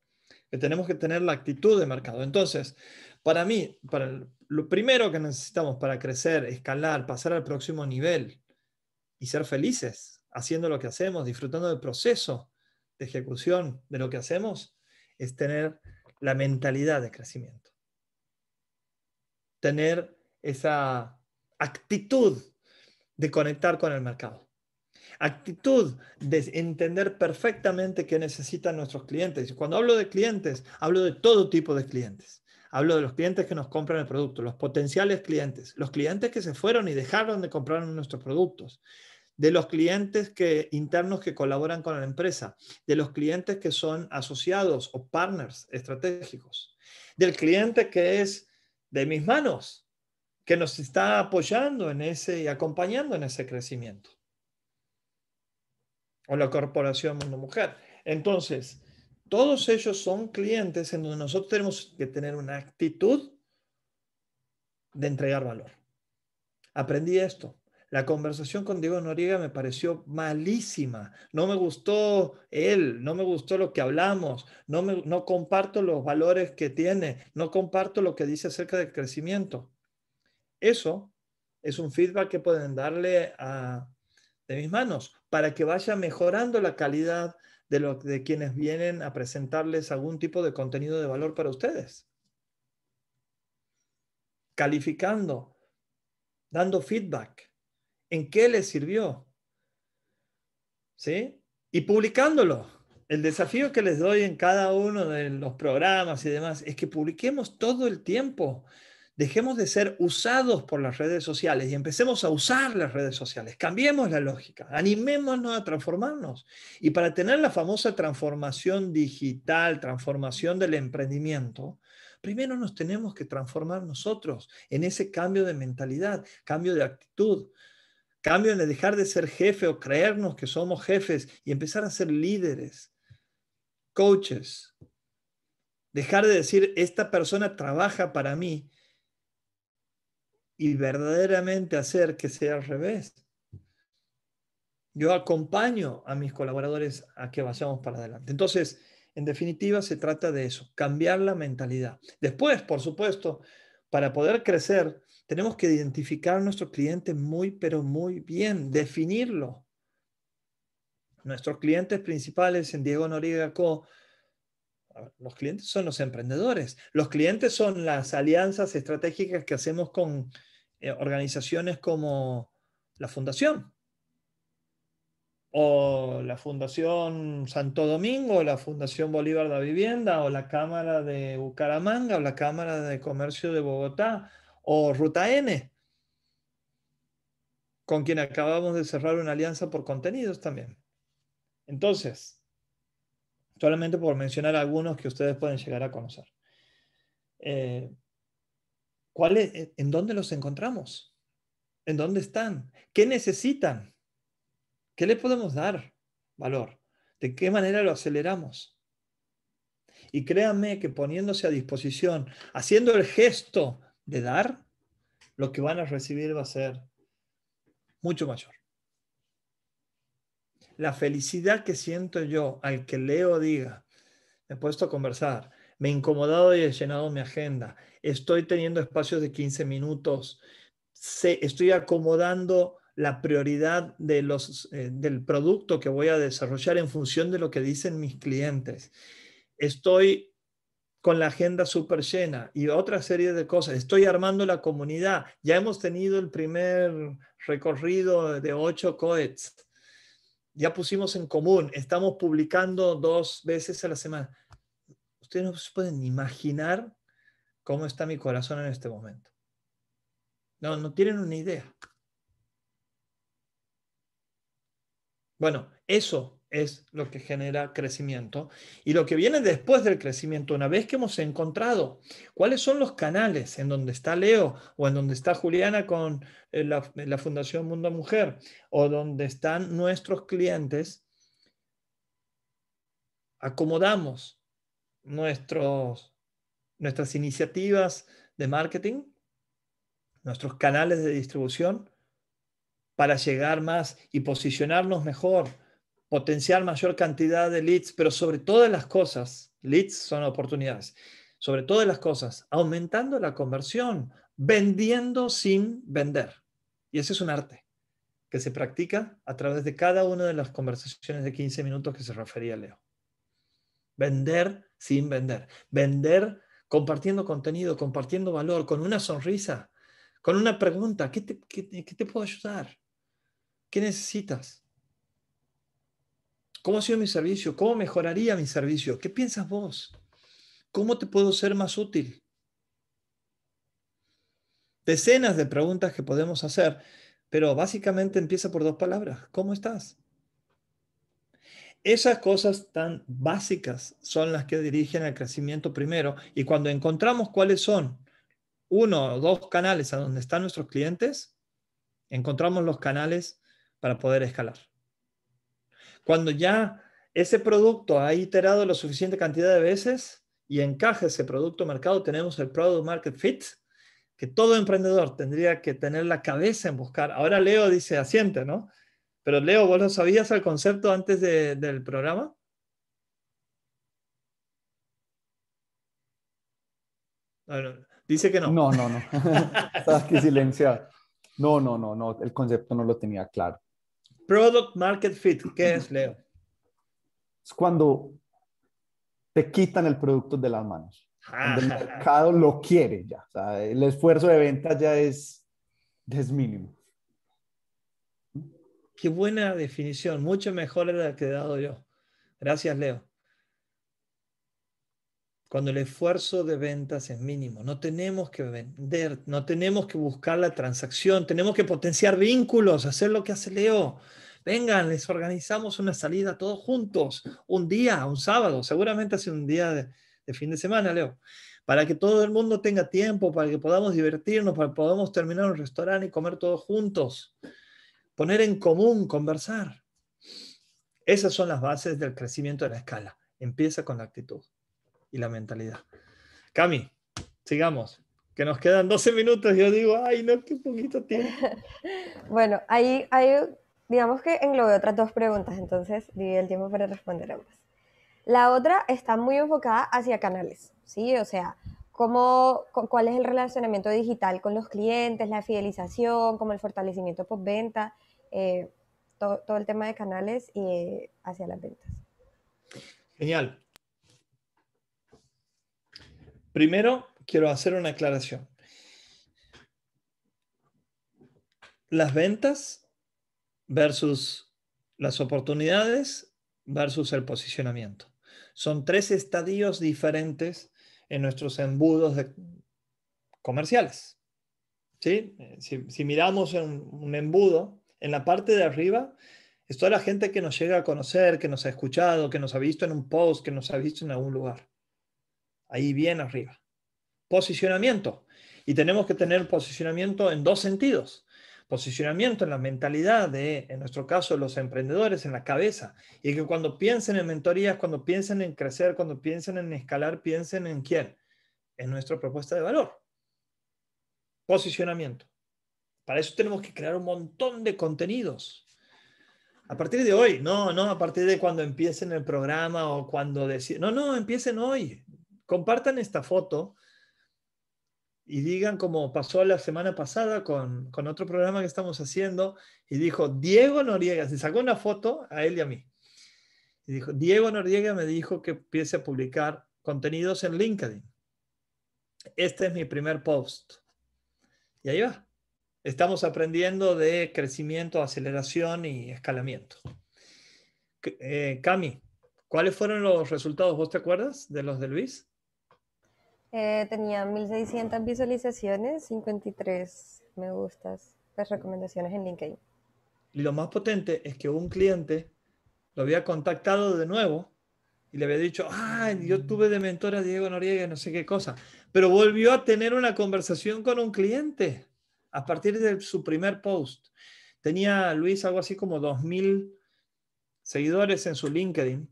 que tenemos que tener la actitud de mercado. Entonces, para mí, para lo primero que necesitamos para crecer, escalar, pasar al próximo nivel y ser felices haciendo lo que hacemos, disfrutando del proceso de ejecución de lo que hacemos, es tener la mentalidad de crecimiento. Tener esa actitud de conectar con el mercado actitud de entender perfectamente qué necesitan nuestros clientes. Y cuando hablo de clientes, hablo de todo tipo de clientes. Hablo de los clientes que nos compran el producto, los potenciales clientes, los clientes que se fueron y dejaron de comprar nuestros productos, de los clientes que, internos que colaboran con la empresa, de los clientes que son asociados o partners estratégicos, del cliente que es de mis manos, que nos está apoyando en ese y acompañando en ese crecimiento o la Corporación Mundo Mujer. Entonces, todos ellos son clientes en donde nosotros tenemos que tener una actitud de entregar valor. Aprendí esto. La conversación con Diego Noriega me pareció malísima. No me gustó él, no me gustó lo que hablamos, no, me, no comparto los valores que tiene, no comparto lo que dice acerca del crecimiento. Eso es un feedback que pueden darle a de mis manos, para que vaya mejorando la calidad de, lo, de quienes vienen a presentarles algún tipo de contenido de valor para ustedes. Calificando, dando feedback, en qué les sirvió. ¿Sí? Y publicándolo. El desafío que les doy en cada uno de los programas y demás es que publiquemos todo el tiempo dejemos de ser usados por las redes sociales y empecemos a usar las redes sociales. Cambiemos la lógica, animémonos a transformarnos. Y para tener la famosa transformación digital, transformación del emprendimiento, primero nos tenemos que transformar nosotros en ese cambio de mentalidad, cambio de actitud. Cambio en dejar de ser jefe o creernos que somos jefes y empezar a ser líderes, coaches, dejar de decir, esta persona trabaja para mí y verdaderamente hacer que sea al revés. Yo acompaño a mis colaboradores a que vayamos para adelante. Entonces, en definitiva, se trata de eso, cambiar la mentalidad. Después, por supuesto, para poder crecer, tenemos que identificar a nuestro cliente muy, pero muy bien, definirlo. Nuestros clientes principales en Diego Noriega Co los clientes son los emprendedores, los clientes son las alianzas estratégicas que hacemos con eh, organizaciones como la Fundación o la Fundación Santo Domingo, la Fundación Bolívar de Vivienda, o la Cámara de Bucaramanga, o la Cámara de Comercio de Bogotá, o Ruta N, con quien acabamos de cerrar una alianza por contenidos también. Entonces, solamente por mencionar algunos que ustedes pueden llegar a conocer. Eh, ¿cuál eh, ¿En dónde los encontramos? ¿En dónde están? ¿Qué necesitan? ¿Qué le podemos dar valor? ¿De qué manera lo aceleramos? Y créanme que poniéndose a disposición, haciendo el gesto de dar, lo que van a recibir va a ser mucho mayor la felicidad que siento yo al que leo diga, me he puesto a conversar, me he incomodado y he llenado mi agenda, estoy teniendo espacios de 15 minutos, estoy acomodando la prioridad de los, eh, del producto que voy a desarrollar en función de lo que dicen mis clientes. Estoy con la agenda súper llena y otra serie de cosas. Estoy armando la comunidad. Ya hemos tenido el primer recorrido de ocho coeds ya pusimos en común, estamos publicando dos veces a la semana. Ustedes no se pueden imaginar cómo está mi corazón en este momento. No, no tienen una idea. Bueno, eso es lo que genera crecimiento. Y lo que viene después del crecimiento, una vez que hemos encontrado cuáles son los canales en donde está Leo o en donde está Juliana con eh, eh, la, Fundación Mundo Mujer o donde están nuestros clientes, acomodamos nuestros, nuestras iniciativas de marketing, nuestros canales de distribución para llegar más y posicionarnos mejor potencial mayor cantidad de leads, pero sobre todas las cosas, leads son oportunidades, sobre todas las cosas, aumentando la conversión, vendiendo sin vender. Y ese es un arte que se practica a través de cada una de las conversaciones de 15 minutos que se refería Leo. Vender sin vender. Vender compartiendo contenido, compartiendo valor, con una sonrisa, con una pregunta. ¿Qué te, qué te puedo ayudar? ¿Qué necesitas? ¿Cómo ha sido mi servicio? ¿Cómo mejoraría mi servicio? ¿Qué piensas vos? ¿Cómo te puedo ser más útil? Decenas de preguntas que podemos hacer, pero básicamente empieza por dos palabras. ¿Cómo estás? Esas cosas tan básicas son las que dirigen al crecimiento primero y cuando encontramos cuáles son uno o dos canales a donde están nuestros clientes, encontramos los canales para poder escalar. Cuando ya ese producto ha iterado la suficiente cantidad de veces y encaja ese producto mercado, tenemos el product market fit, que todo emprendedor tendría que tener la cabeza en buscar. Ahora Leo dice asiente, ¿no? Pero Leo, ¿vos lo sabías el concepto antes del programa? dice que no. No, no, no.
[LAUGHS] Estás que silenciado. No, no, no, no. El concepto no lo tenía claro.
Product Market Fit, ¿qué es, Leo? Es cuando te quitan el producto de las manos. el ah. mercado lo quiere ya. el esfuerzo de venta ya es, mínimo. Qué buena definición, mucho mejor la que he dado yo. Gracias, Leo cuando el esfuerzo de ventas es mínimo. No tenemos que vender, no tenemos que buscar la transacción, tenemos que potenciar vínculos, hacer lo que hace Leo. Vengan, les organizamos una salida todos juntos, un día, un sábado, seguramente hace un día de, fin de semana, Leo, para que todo el mundo tenga tiempo, para que podamos divertirnos, para que podamos terminar un restaurante y comer todos juntos, poner en común, conversar. Esas son las bases del crecimiento de la escala. Empieza con la actitud y la mentalidad. Cami, sigamos, que nos quedan 12 minutos. Yo digo, ay, no, qué poquito tiempo. [LAUGHS]
bueno, ahí, ahí, digamos que englobe otras dos preguntas, entonces di el tiempo para responder ambas. La otra está muy enfocada hacia canales, ¿sí? O sea, cómo, cuál es el relacionamiento digital con los clientes, la fidelización, como el fortalecimiento postventa, eh, todo, el tema de canales y eh, hacia las ventas.
Genial. Primero, quiero hacer una aclaración. Las ventas versus las oportunidades versus el posicionamiento. Son tres estadios diferentes en nuestros embudos comerciales. Si, miramos en un embudo, en la parte de arriba es toda la gente que nos llega a conocer, que nos ha escuchado, que nos ha visto en un post, que nos ha visto en algún lugar ahí bien arriba. Posicionamiento. Y tenemos que tener posicionamiento en dos sentidos. Posicionamiento en la mentalidad de, en nuestro caso, los emprendedores, en la cabeza. Y que cuando piensen en mentorías, cuando piensen en crecer, cuando piensen en escalar, piensen en quién. En nuestra propuesta de valor. Posicionamiento. Para eso tenemos que crear un montón de contenidos. A partir de hoy, no, no a partir de cuando empiecen el programa o cuando deciden. No, no, empiecen hoy compartan esta foto y digan cómo pasó la semana pasada con, con, otro programa que estamos haciendo y dijo Diego Noriega, se sacó una foto a él y a mí. Y dijo, Diego Noriega me dijo que empiece a publicar contenidos en LinkedIn. Este es mi primer post. Y ahí va. Estamos aprendiendo de crecimiento, aceleración y escalamiento. Eh, Cami, ¿cuáles fueron los resultados? ¿Vos te acuerdas de los de Luis?
Eh, tenía 1600 visualizaciones, 53 me gustas, las pues, recomendaciones en LinkedIn.
Y lo más potente es que un cliente lo había contactado de nuevo y le había dicho, ah, yo mm. tuve de mentor a Diego Noriega, no sé qué cosa, pero volvió a tener una conversación con un cliente a partir de su primer post. Tenía Luis algo así como 2.000 seguidores en su LinkedIn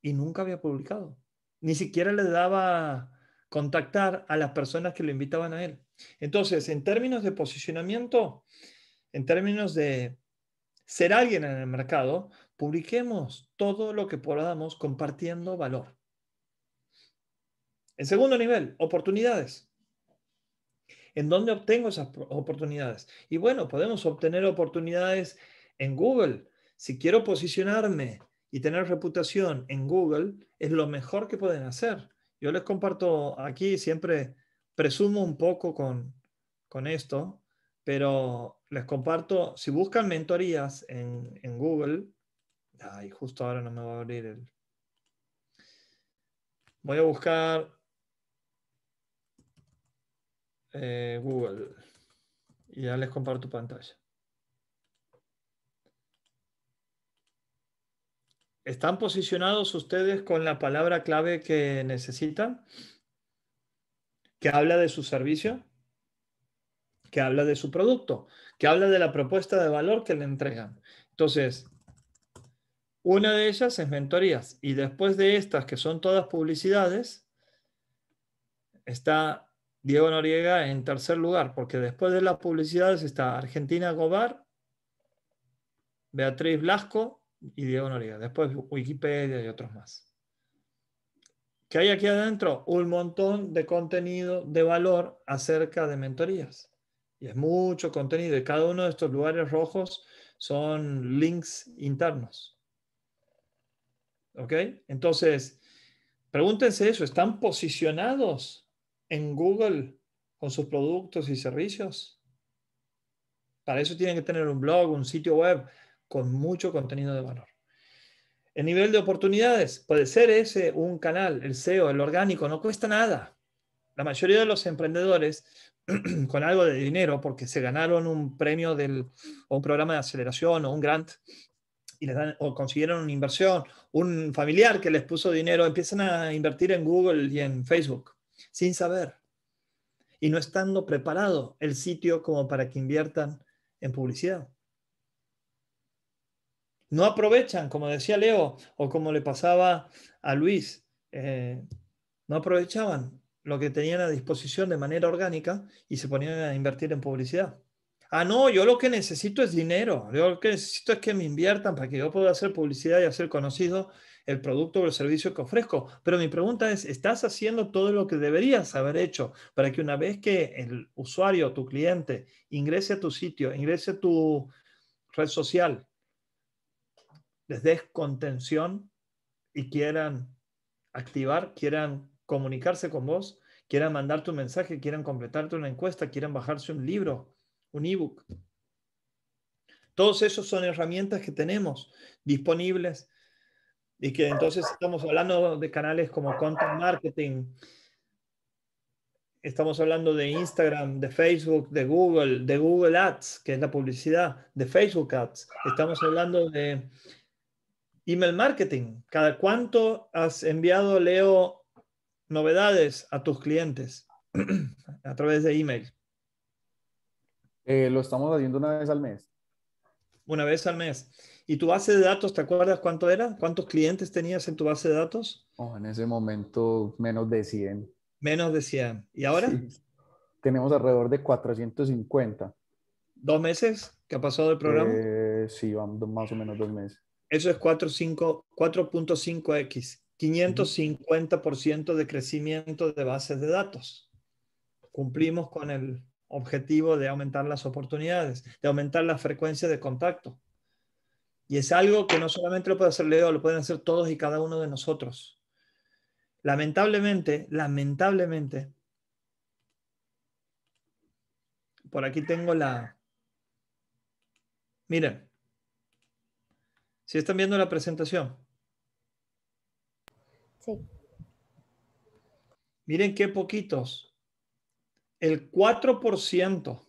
y nunca había publicado. Ni siquiera le daba contactar a las personas que lo invitaban a él. Entonces, en términos de posicionamiento, en términos de ser alguien en el mercado, publiquemos todo lo que podamos compartiendo valor. En segundo nivel, oportunidades. ¿En dónde obtengo esas oportunidades? Y bueno, podemos obtener oportunidades en Google. Si quiero posicionarme y tener reputación en Google, es lo mejor que pueden hacer. Yo les comparto aquí, siempre presumo un poco con, esto, pero les comparto, si buscan mentorías en, Google, ay, justo ahora no me va a abrir el... Voy a buscar eh, Google y ya les comparto pantalla. ¿Están posicionados ustedes con la palabra clave que necesitan? ¿Que habla de su servicio? ¿Que habla de su producto? ¿Que habla de la propuesta de valor que le entregan? Entonces, una de ellas es mentorías. Y después de estas, que son todas publicidades, está Diego Noriega en tercer lugar, porque después de las publicidades está Argentina Gobar, Beatriz Blasco, y Diego Noriega. Después Wikipedia y otros más. ¿Qué hay aquí adentro? Un montón de contenido de valor acerca de mentorías. Y es mucho contenido. Y cada uno de estos lugares rojos son links internos. ¿Ok? Entonces, pregúntense eso. ¿Están posicionados en Google con sus productos y servicios? Para eso tienen que tener un blog, un sitio web con mucho contenido de valor. El nivel de oportunidades puede ser ese un canal, el SEO, el orgánico, no cuesta nada. La mayoría de los emprendedores [CLEARS THROAT] con algo de dinero porque se ganaron un premio del, o un programa de aceleración o un grant y les dan, o consiguieron una inversión, un familiar que les puso dinero, empiezan a invertir en Google y en Facebook sin saber y no estando preparado el sitio como para que inviertan en publicidad no aprovechan, como decía Leo, o como le pasaba a Luis, eh, no aprovechaban lo que tenían a disposición de manera orgánica y se ponían a invertir en publicidad. Ah, no, yo lo que necesito es dinero, yo lo que necesito es que me inviertan para que yo pueda hacer publicidad y hacer conocido el producto o el servicio que ofrezco. Pero mi pregunta es, ¿estás haciendo todo lo que deberías haber hecho para que una vez que el usuario, tu cliente, ingrese a tu sitio, ingrese a tu red social, les des contención y quieran activar, quieran comunicarse con vos, quieran mandarte un mensaje, quieran completarte una encuesta, quieran bajarse un libro, un ebook. Todos esos son herramientas que tenemos disponibles y que entonces estamos hablando de canales como content marketing, estamos hablando de Instagram, de Facebook, de Google, de Google Ads, que es la publicidad, de Facebook Ads, estamos hablando de Email marketing. ¿Cada cuánto has enviado, Leo, novedades a tus clientes [CLEARS THROAT] a través de email? Eh, lo estamos haciendo una vez al mes. Una vez al mes. ¿Y tu base de datos, te acuerdas cuánto era? ¿Cuántos clientes tenías en tu base de datos? Oh, en ese momento, menos de 100. Menos de 100. ¿Y ahora? Tenemos alrededor de 450. ¿Dos meses que ha pasado el programa? Eh, sí, más o menos dos meses. Eso es 4.5x, 550% de crecimiento de bases de datos. Cumplimos con el objetivo de aumentar las oportunidades, de aumentar la frecuencia de contacto. Y es algo que no solamente lo puede hacer Leo, lo pueden hacer todos y cada uno de nosotros. Lamentablemente, lamentablemente, por aquí tengo la... Miren, ¿Sí están viendo la presentación? Sí. Miren qué poquitos. El 4%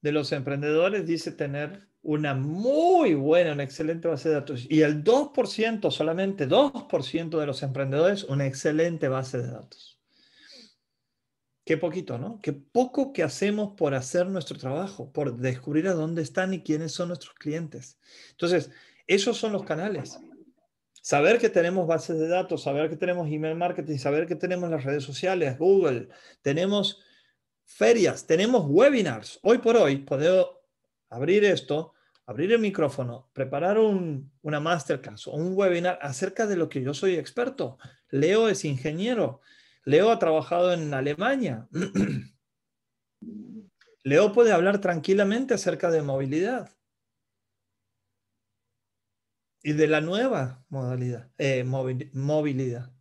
de los emprendedores dice tener una muy buena, una excelente base de datos. Y el 2%, solamente 2% de los emprendedores, una excelente base de datos. Qué poquito, ¿no? Qué poco que hacemos por hacer nuestro trabajo, por descubrir a dónde están y quiénes son nuestros clientes. Entonces, esos son los canales. Saber que tenemos bases de datos, saber que tenemos email marketing, saber que tenemos las redes sociales, Google, tenemos ferias, tenemos webinars. Hoy por hoy puedo abrir esto, abrir el micrófono, preparar una masterclass o un webinar acerca de lo que yo soy experto. Leo es ingeniero. Leo ha trabajado en Alemania. [CLEARS THROAT] Leo puede hablar tranquilamente acerca de movilidad y de la nueva modalidad, eh, movilidad,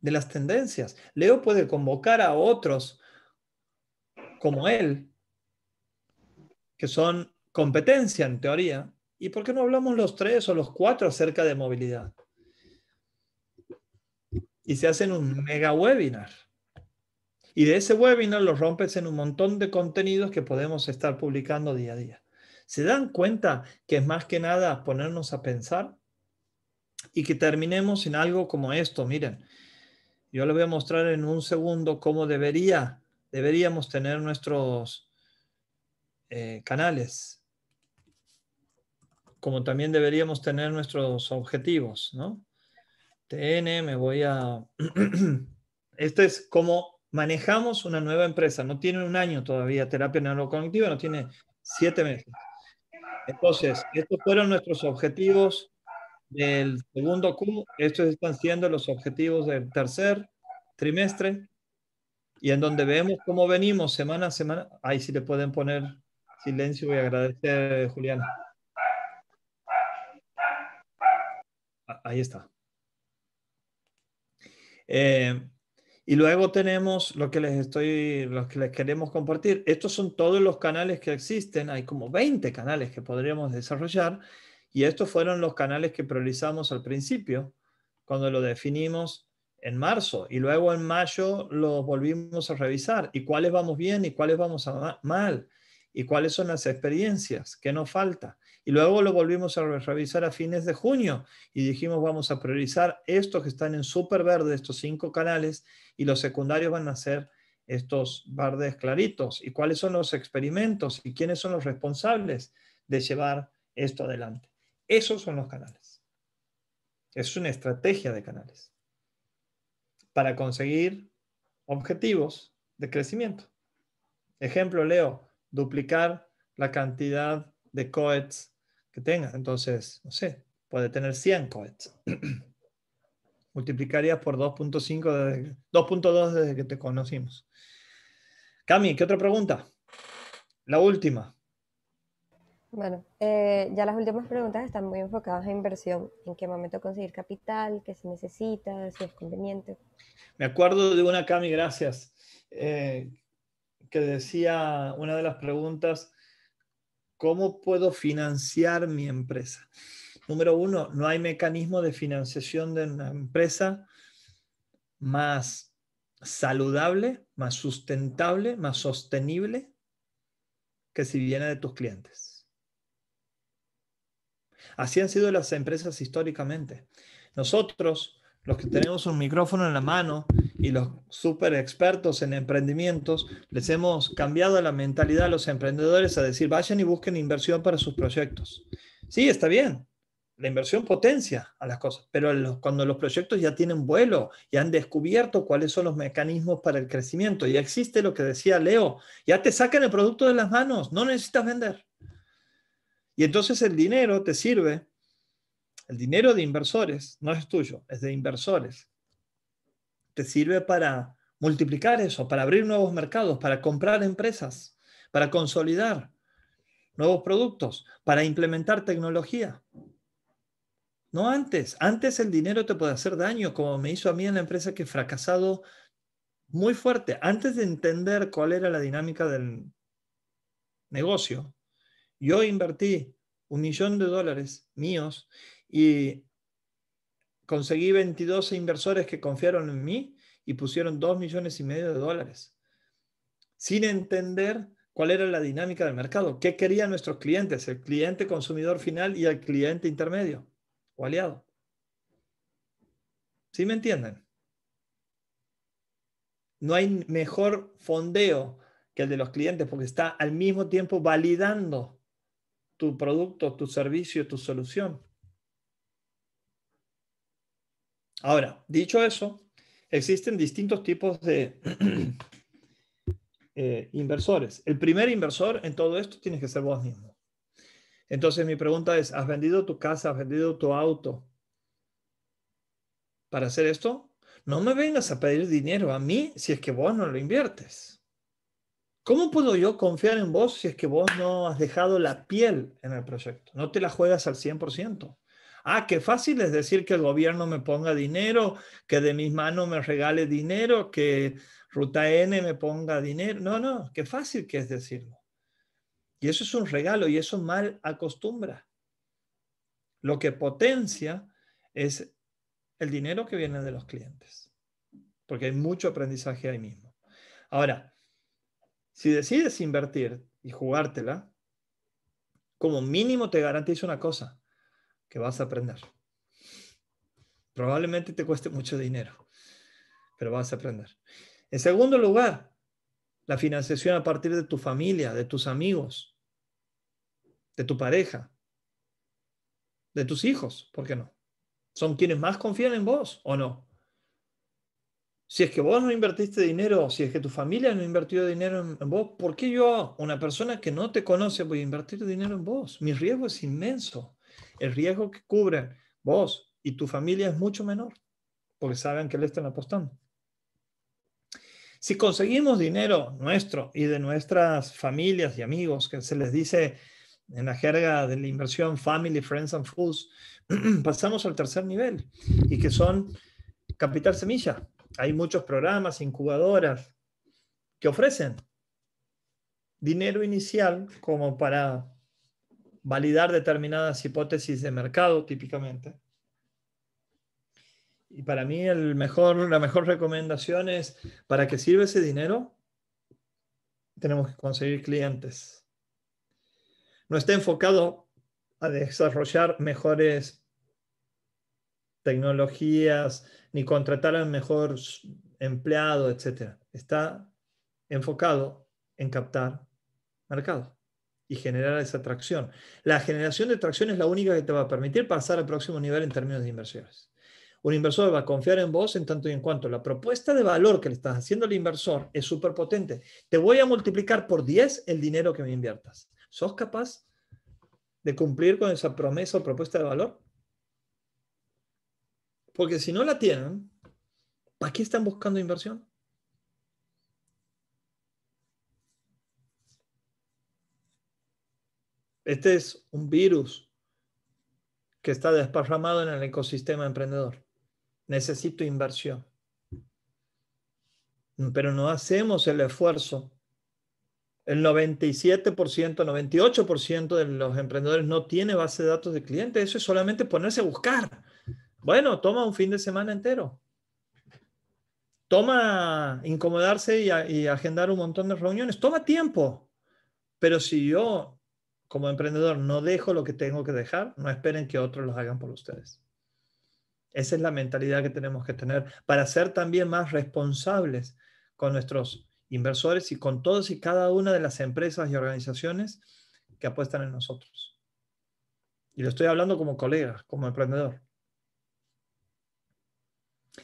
de las tendencias. Leo puede convocar a otros como él, que son competencia en teoría. ¿Y por qué no hablamos los tres o los cuatro acerca de movilidad? Y se hacen un mega webinar. Y de ese webinar los rompes en un montón de contenidos que podemos estar publicando día a día. ¿Se dan cuenta que es más que nada ponernos a pensar? Y que terminemos en algo como esto, miren. Yo les voy a mostrar en un segundo cómo debería, deberíamos tener nuestros eh, canales, como también deberíamos tener nuestros objetivos, ¿no? TN, me voy a... [CLEARS THROAT] este es cómo manejamos una nueva empresa. No tiene un año todavía terapia neurocognitiva, no tiene siete meses. Entonces, estos fueron nuestros objetivos del segundo Q. Estos están siendo los objetivos del tercer trimestre. Y en donde vemos cómo venimos semana a semana. Ahí sí le pueden poner silencio y agradecer, Julián. Ah, ahí está. Eh, y luego tenemos lo que les estoy, lo que les queremos compartir. Estos son todos los canales que existen. Hay como 20 canales que podríamos desarrollar. Y estos fueron los canales que priorizamos al principio, cuando lo definimos en marzo. Y luego en mayo los volvimos a revisar. ¿Y cuáles vamos bien y cuáles vamos mal? ¿Y cuáles son las experiencias? que nos falta? Y luego lo volvimos a revisar a fines de junio y dijimos vamos a priorizar estos que están en súper verde, estos cinco canales, y los secundarios van a ser estos verdes claritos. ¿Y cuáles son los experimentos y quiénes son los responsables de llevar esto adelante? Esos son los canales. Es una estrategia de canales para conseguir objetivos de crecimiento. Ejemplo, Leo, duplicar la cantidad de coets tenga Entonces, no sé, puede tener 100 cohetes. [CLEARS THROAT] Multiplicarías por 2.5, 2.2 desde que te conocimos. Cami, ¿qué otra pregunta? La última.
Bueno, eh, ya las últimas preguntas están muy enfocadas a inversión. ¿En qué momento conseguir capital? ¿Qué se necesita? ¿Si es conveniente?
Me acuerdo de una, Cami, gracias, eh, que decía una de las preguntas, ¿Cómo puedo financiar mi empresa? Número uno, no hay mecanismo de financiación de una empresa más saludable, más sustentable, más sostenible que si viene de tus clientes. Así han sido las empresas históricamente. Nosotros, los que tenemos un micrófono en la mano y los super expertos en emprendimientos, les hemos cambiado la mentalidad a los emprendedores a decir, vayan y busquen inversión para sus proyectos. Sí, está bien. La inversión potencia a las cosas, pero cuando los proyectos ya tienen vuelo ya han descubierto cuáles son los mecanismos para el crecimiento, ya existe lo que decía Leo, ya te sacan el producto de las manos, no necesitas vender. Y entonces el dinero te sirve, el dinero de inversores no es tuyo, es de inversores, te sirve para multiplicar eso, para abrir nuevos mercados, para comprar empresas, para consolidar nuevos productos, para implementar tecnología. No antes, antes el dinero te puede hacer daño, como me hizo a mí en la empresa que he fracasado muy fuerte. Antes de entender cuál era la dinámica del negocio, yo invertí un millón de dólares míos y Conseguí 22 inversores que confiaron en mí y pusieron 2 millones y medio de dólares, sin entender cuál era la dinámica del mercado, qué querían nuestros clientes, el cliente consumidor final y el cliente intermedio o aliado. ¿Sí me entienden? No hay mejor fondeo que el de los clientes porque está al mismo tiempo validando tu producto, tu servicio, tu solución. Ahora, dicho eso, existen distintos tipos de [CLEARS THROAT] eh, inversores. El primer inversor en todo esto tienes que ser vos mismo. Entonces mi pregunta es, ¿has vendido tu casa, has vendido tu auto para hacer esto? No me vengas a pedir dinero a mí si es que vos no lo inviertes. ¿Cómo puedo yo confiar en vos si es que vos no has dejado la piel en el proyecto? No te la juegas al 100%. Ah, qué fácil es decir que el gobierno me ponga dinero, que de mis manos me regale dinero, que Ruta N me ponga dinero. No, no, qué fácil que es decirlo. Y eso es un regalo y eso mal acostumbra. Lo que potencia es el dinero que viene de los clientes, porque hay mucho aprendizaje ahí mismo. Ahora, si decides invertir y jugártela, como mínimo te garantizo una cosa, que vas a aprender. Probablemente te cueste mucho dinero, pero vas a aprender. En segundo lugar, la financiación a partir de tu familia, de tus amigos, de tu pareja, de tus hijos, ¿por qué no? Son quienes más confían en vos o no. Si es que vos no invertiste dinero, si es que tu familia no invertido dinero en, en, vos, ¿por qué yo, una persona que no te conoce, voy a invertir dinero en vos? Mi riesgo es inmenso el riesgo que cubren vos y tu familia es mucho menor, porque saben que le están apostando. Si conseguimos dinero nuestro y de nuestras familias y amigos, que se les dice en la jerga de la inversión Family, Friends and Fools, [CLEARS THROAT] pasamos al tercer nivel y que son capital semilla. Hay muchos programas, incubadoras que ofrecen dinero inicial como para validar determinadas hipótesis de mercado típicamente. Y para mí el mejor, la mejor recomendación es, ¿para qué sirve ese dinero? Tenemos que conseguir clientes. No está enfocado a desarrollar mejores tecnologías, ni contratar al mejor empleado, etc. Está enfocado en captar mercado y generar esa atracción. La generación de tracción es la única que te va a permitir pasar al próximo nivel en términos de inversiones. Un inversor va a confiar en vos en tanto y en cuanto la propuesta de valor que le estás haciendo al inversor es súper potente. Te voy a multiplicar por 10 el dinero que me inviertas. ¿Sos capaz de cumplir con esa promesa o propuesta de valor? Porque si no la tienen, ¿para qué están buscando inversión? Este es un virus que está desparramado en el ecosistema emprendedor. Necesito inversión. Pero no hacemos el esfuerzo. El 97%, 98% de los emprendedores no tiene base de datos de clientes. Eso es solamente ponerse a buscar. Bueno, toma un fin de semana entero. Toma incomodarse y agendar un montón de reuniones. Toma tiempo. Pero si yo como emprendedor no dejo lo que tengo que dejar, no esperen que otros lo hagan por ustedes. Esa es la mentalidad que tenemos que tener para ser también más responsables con nuestros inversores y con todos y cada una de las empresas y organizaciones que apuestan en nosotros. Y lo estoy hablando como colega, como emprendedor.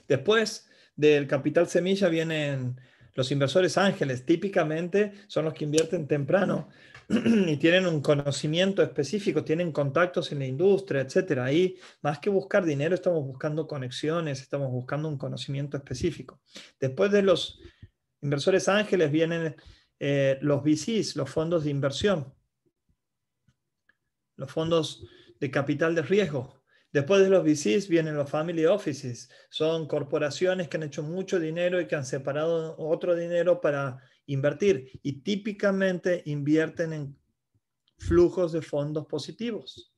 Después del capital semilla vienen los inversores ángeles. Típicamente son los que invierten temprano, [CLEARS THROAT] y tienen un conocimiento específico, tienen contactos en la industria, etc. Ahí, más que buscar dinero, estamos buscando conexiones, estamos buscando un conocimiento específico. Después de los inversores ángeles vienen eh, los VCs, los fondos de inversión, los fondos de capital de riesgo, Después de los VCs vienen los family offices. Son corporaciones que han hecho mucho dinero y que han separado otro dinero para invertir. Y típicamente invierten en flujos de fondos positivos.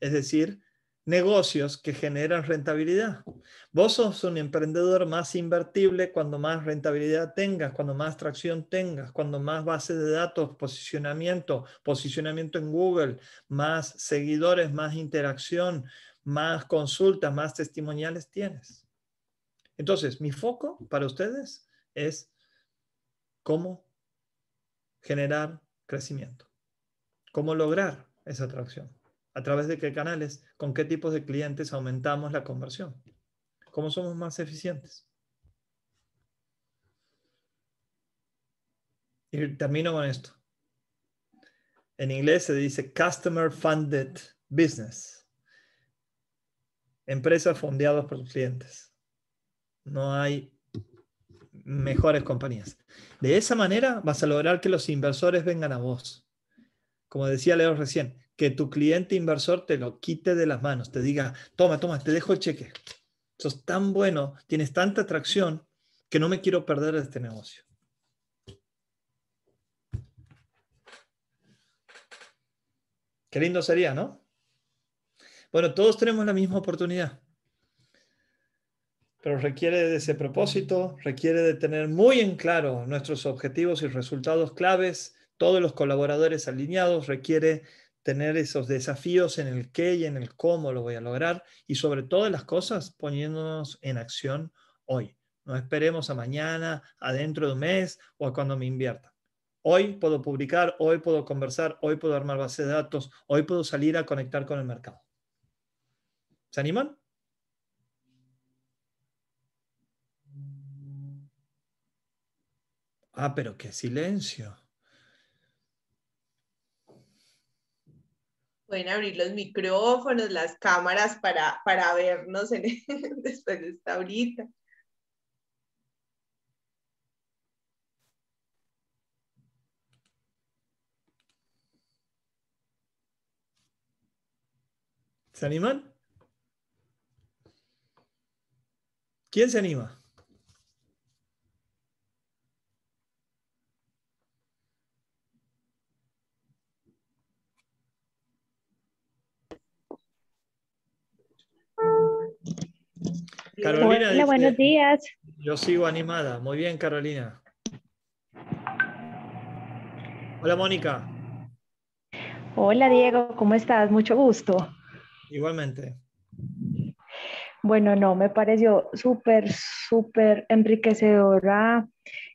Es decir, negocios que generan rentabilidad. Vos sos un emprendedor más invertible cuando más rentabilidad tengas, cuando más tracción tengas, cuando más base de datos, posicionamiento, posicionamiento en Google, más seguidores, más interacción, más consultas, más testimoniales tienes. Entonces, mi foco para ustedes es cómo generar crecimiento, cómo lograr esa atracción. ¿A través de qué canales? ¿Con qué tipos de clientes aumentamos la conversión? ¿Cómo somos más eficientes? Y termino con esto. En inglés se dice Customer Funded Business. Empresas fondeadas por sus clientes. No hay mejores compañías. De esa manera vas a lograr que los inversores vengan a vos. Como decía Leo recién, que tu cliente inversor te lo quite de las manos, te diga, toma, toma, te dejo el cheque. Sos tan bueno, tienes tanta atracción que no me quiero perder de este negocio. Qué lindo sería, ¿no? Bueno, todos tenemos la misma oportunidad, pero requiere de ese propósito, requiere de tener muy en claro nuestros objetivos y resultados claves, todos los colaboradores alineados, requiere tener esos desafíos en el qué y en el cómo lo voy a lograr y sobre todas las cosas poniéndonos en acción hoy. No esperemos a mañana, a dentro de un mes o a cuando me invierta. Hoy puedo publicar, hoy puedo conversar, hoy puedo armar base de datos, hoy puedo salir a conectar con el mercado. ¿Se animan? Ah, pero qué silencio.
Pueden abrir los micrófonos, las cámaras para, para vernos en, [LAUGHS] después de esta ahorita.
¿Se animan? ¿Quién se anima?
Carolina Hola, buenos días.
Yo sigo animada. Muy bien, Carolina. Hola, Mónica.
Hola, Diego. ¿Cómo estás? Mucho gusto.
Igualmente.
Bueno, no, me pareció súper, súper enriquecedora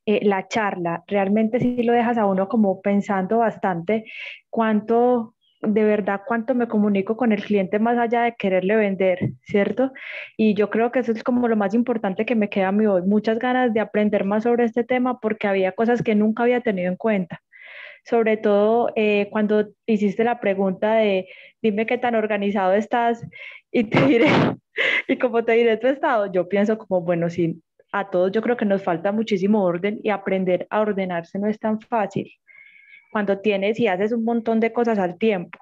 eh, la charla. Realmente sí lo dejas a uno como pensando bastante cuánto de verdad cuánto me comunico con el cliente más allá de quererle vender, ¿cierto? Y yo creo que eso es como lo más importante que me queda a mí hoy, muchas ganas de aprender más sobre este tema porque había cosas que nunca había tenido en cuenta. Sobre todo eh, cuando hiciste la pregunta de dime qué tan organizado estás y te [LAUGHS] y como te diré tu estado, yo pienso como, bueno, sí, a todos yo creo que nos falta muchísimo orden y aprender a ordenarse no es tan fácil cuando tienes y haces un montón de cosas al tiempo.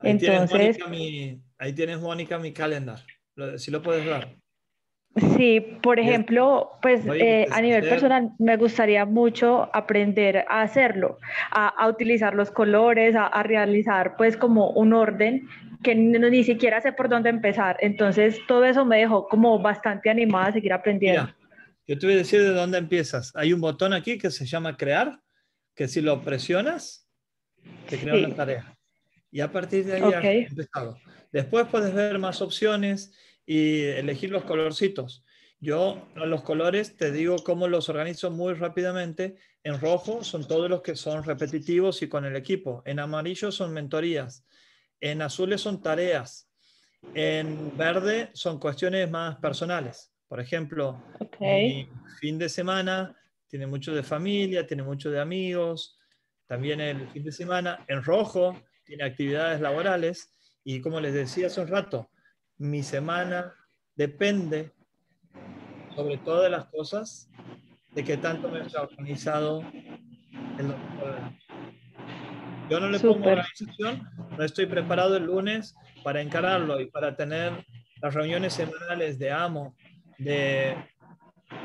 Ahí Entonces, tienes,
mi, ahí tienes, Mónica, mi calendar. Si lo puedes dar.
Sí, por ejemplo, pues, eh, pues a nivel personal me gustaría mucho aprender a hacerlo, a, utilizar los colores, a, realizar pues como un orden que ni, ni, siquiera sé por dónde empezar. Entonces todo eso me dejó como bastante animada a seguir
aprendiendo. yo te voy a decir de dónde empiezas. Hay un botón aquí que se llama crear que si lo presionas, te crea una tarea. Y a partir de ahí empezado. Después puedes ver más opciones y elegir los colorcitos. Yo los colores te digo cómo los organizo muy rápidamente. En rojo son todos los que son repetitivos y con el equipo. En amarillo son mentorías. En azules son tareas. En verde son cuestiones más personales. Por ejemplo, fin de semana tiene mucho de familia, tiene mucho de amigos, también el fin de semana, en rojo, tiene actividades laborales y como les decía hace un rato, mi semana depende sobre todo de las cosas de que tanto me he organizado Yo no le pongo organización, no estoy preparado el lunes para encararlo y para tener las reuniones semanales de amo, de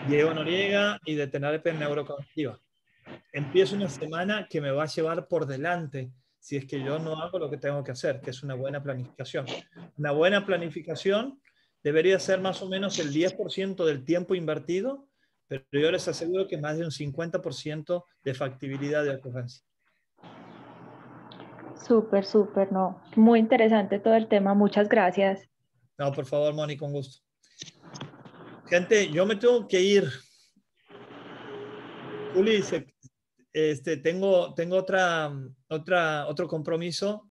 Diego Noriega y de Tenerife Neurocognitiva. Empiezo una semana que me va a llevar por delante si es que yo no hago lo que tengo que hacer, que es una buena planificación. Una buena planificación debería ser más o menos el 10% del tiempo invertido, pero yo les aseguro que más de un 50% de factibilidad de ocurrencia.
Súper, súper, no. Muy interesante todo el tema. Muchas gracias.
No, por favor, Moni, con gusto gente, yo me tengo que ir. Juli, este, tengo, tengo otra, otra, otro compromiso.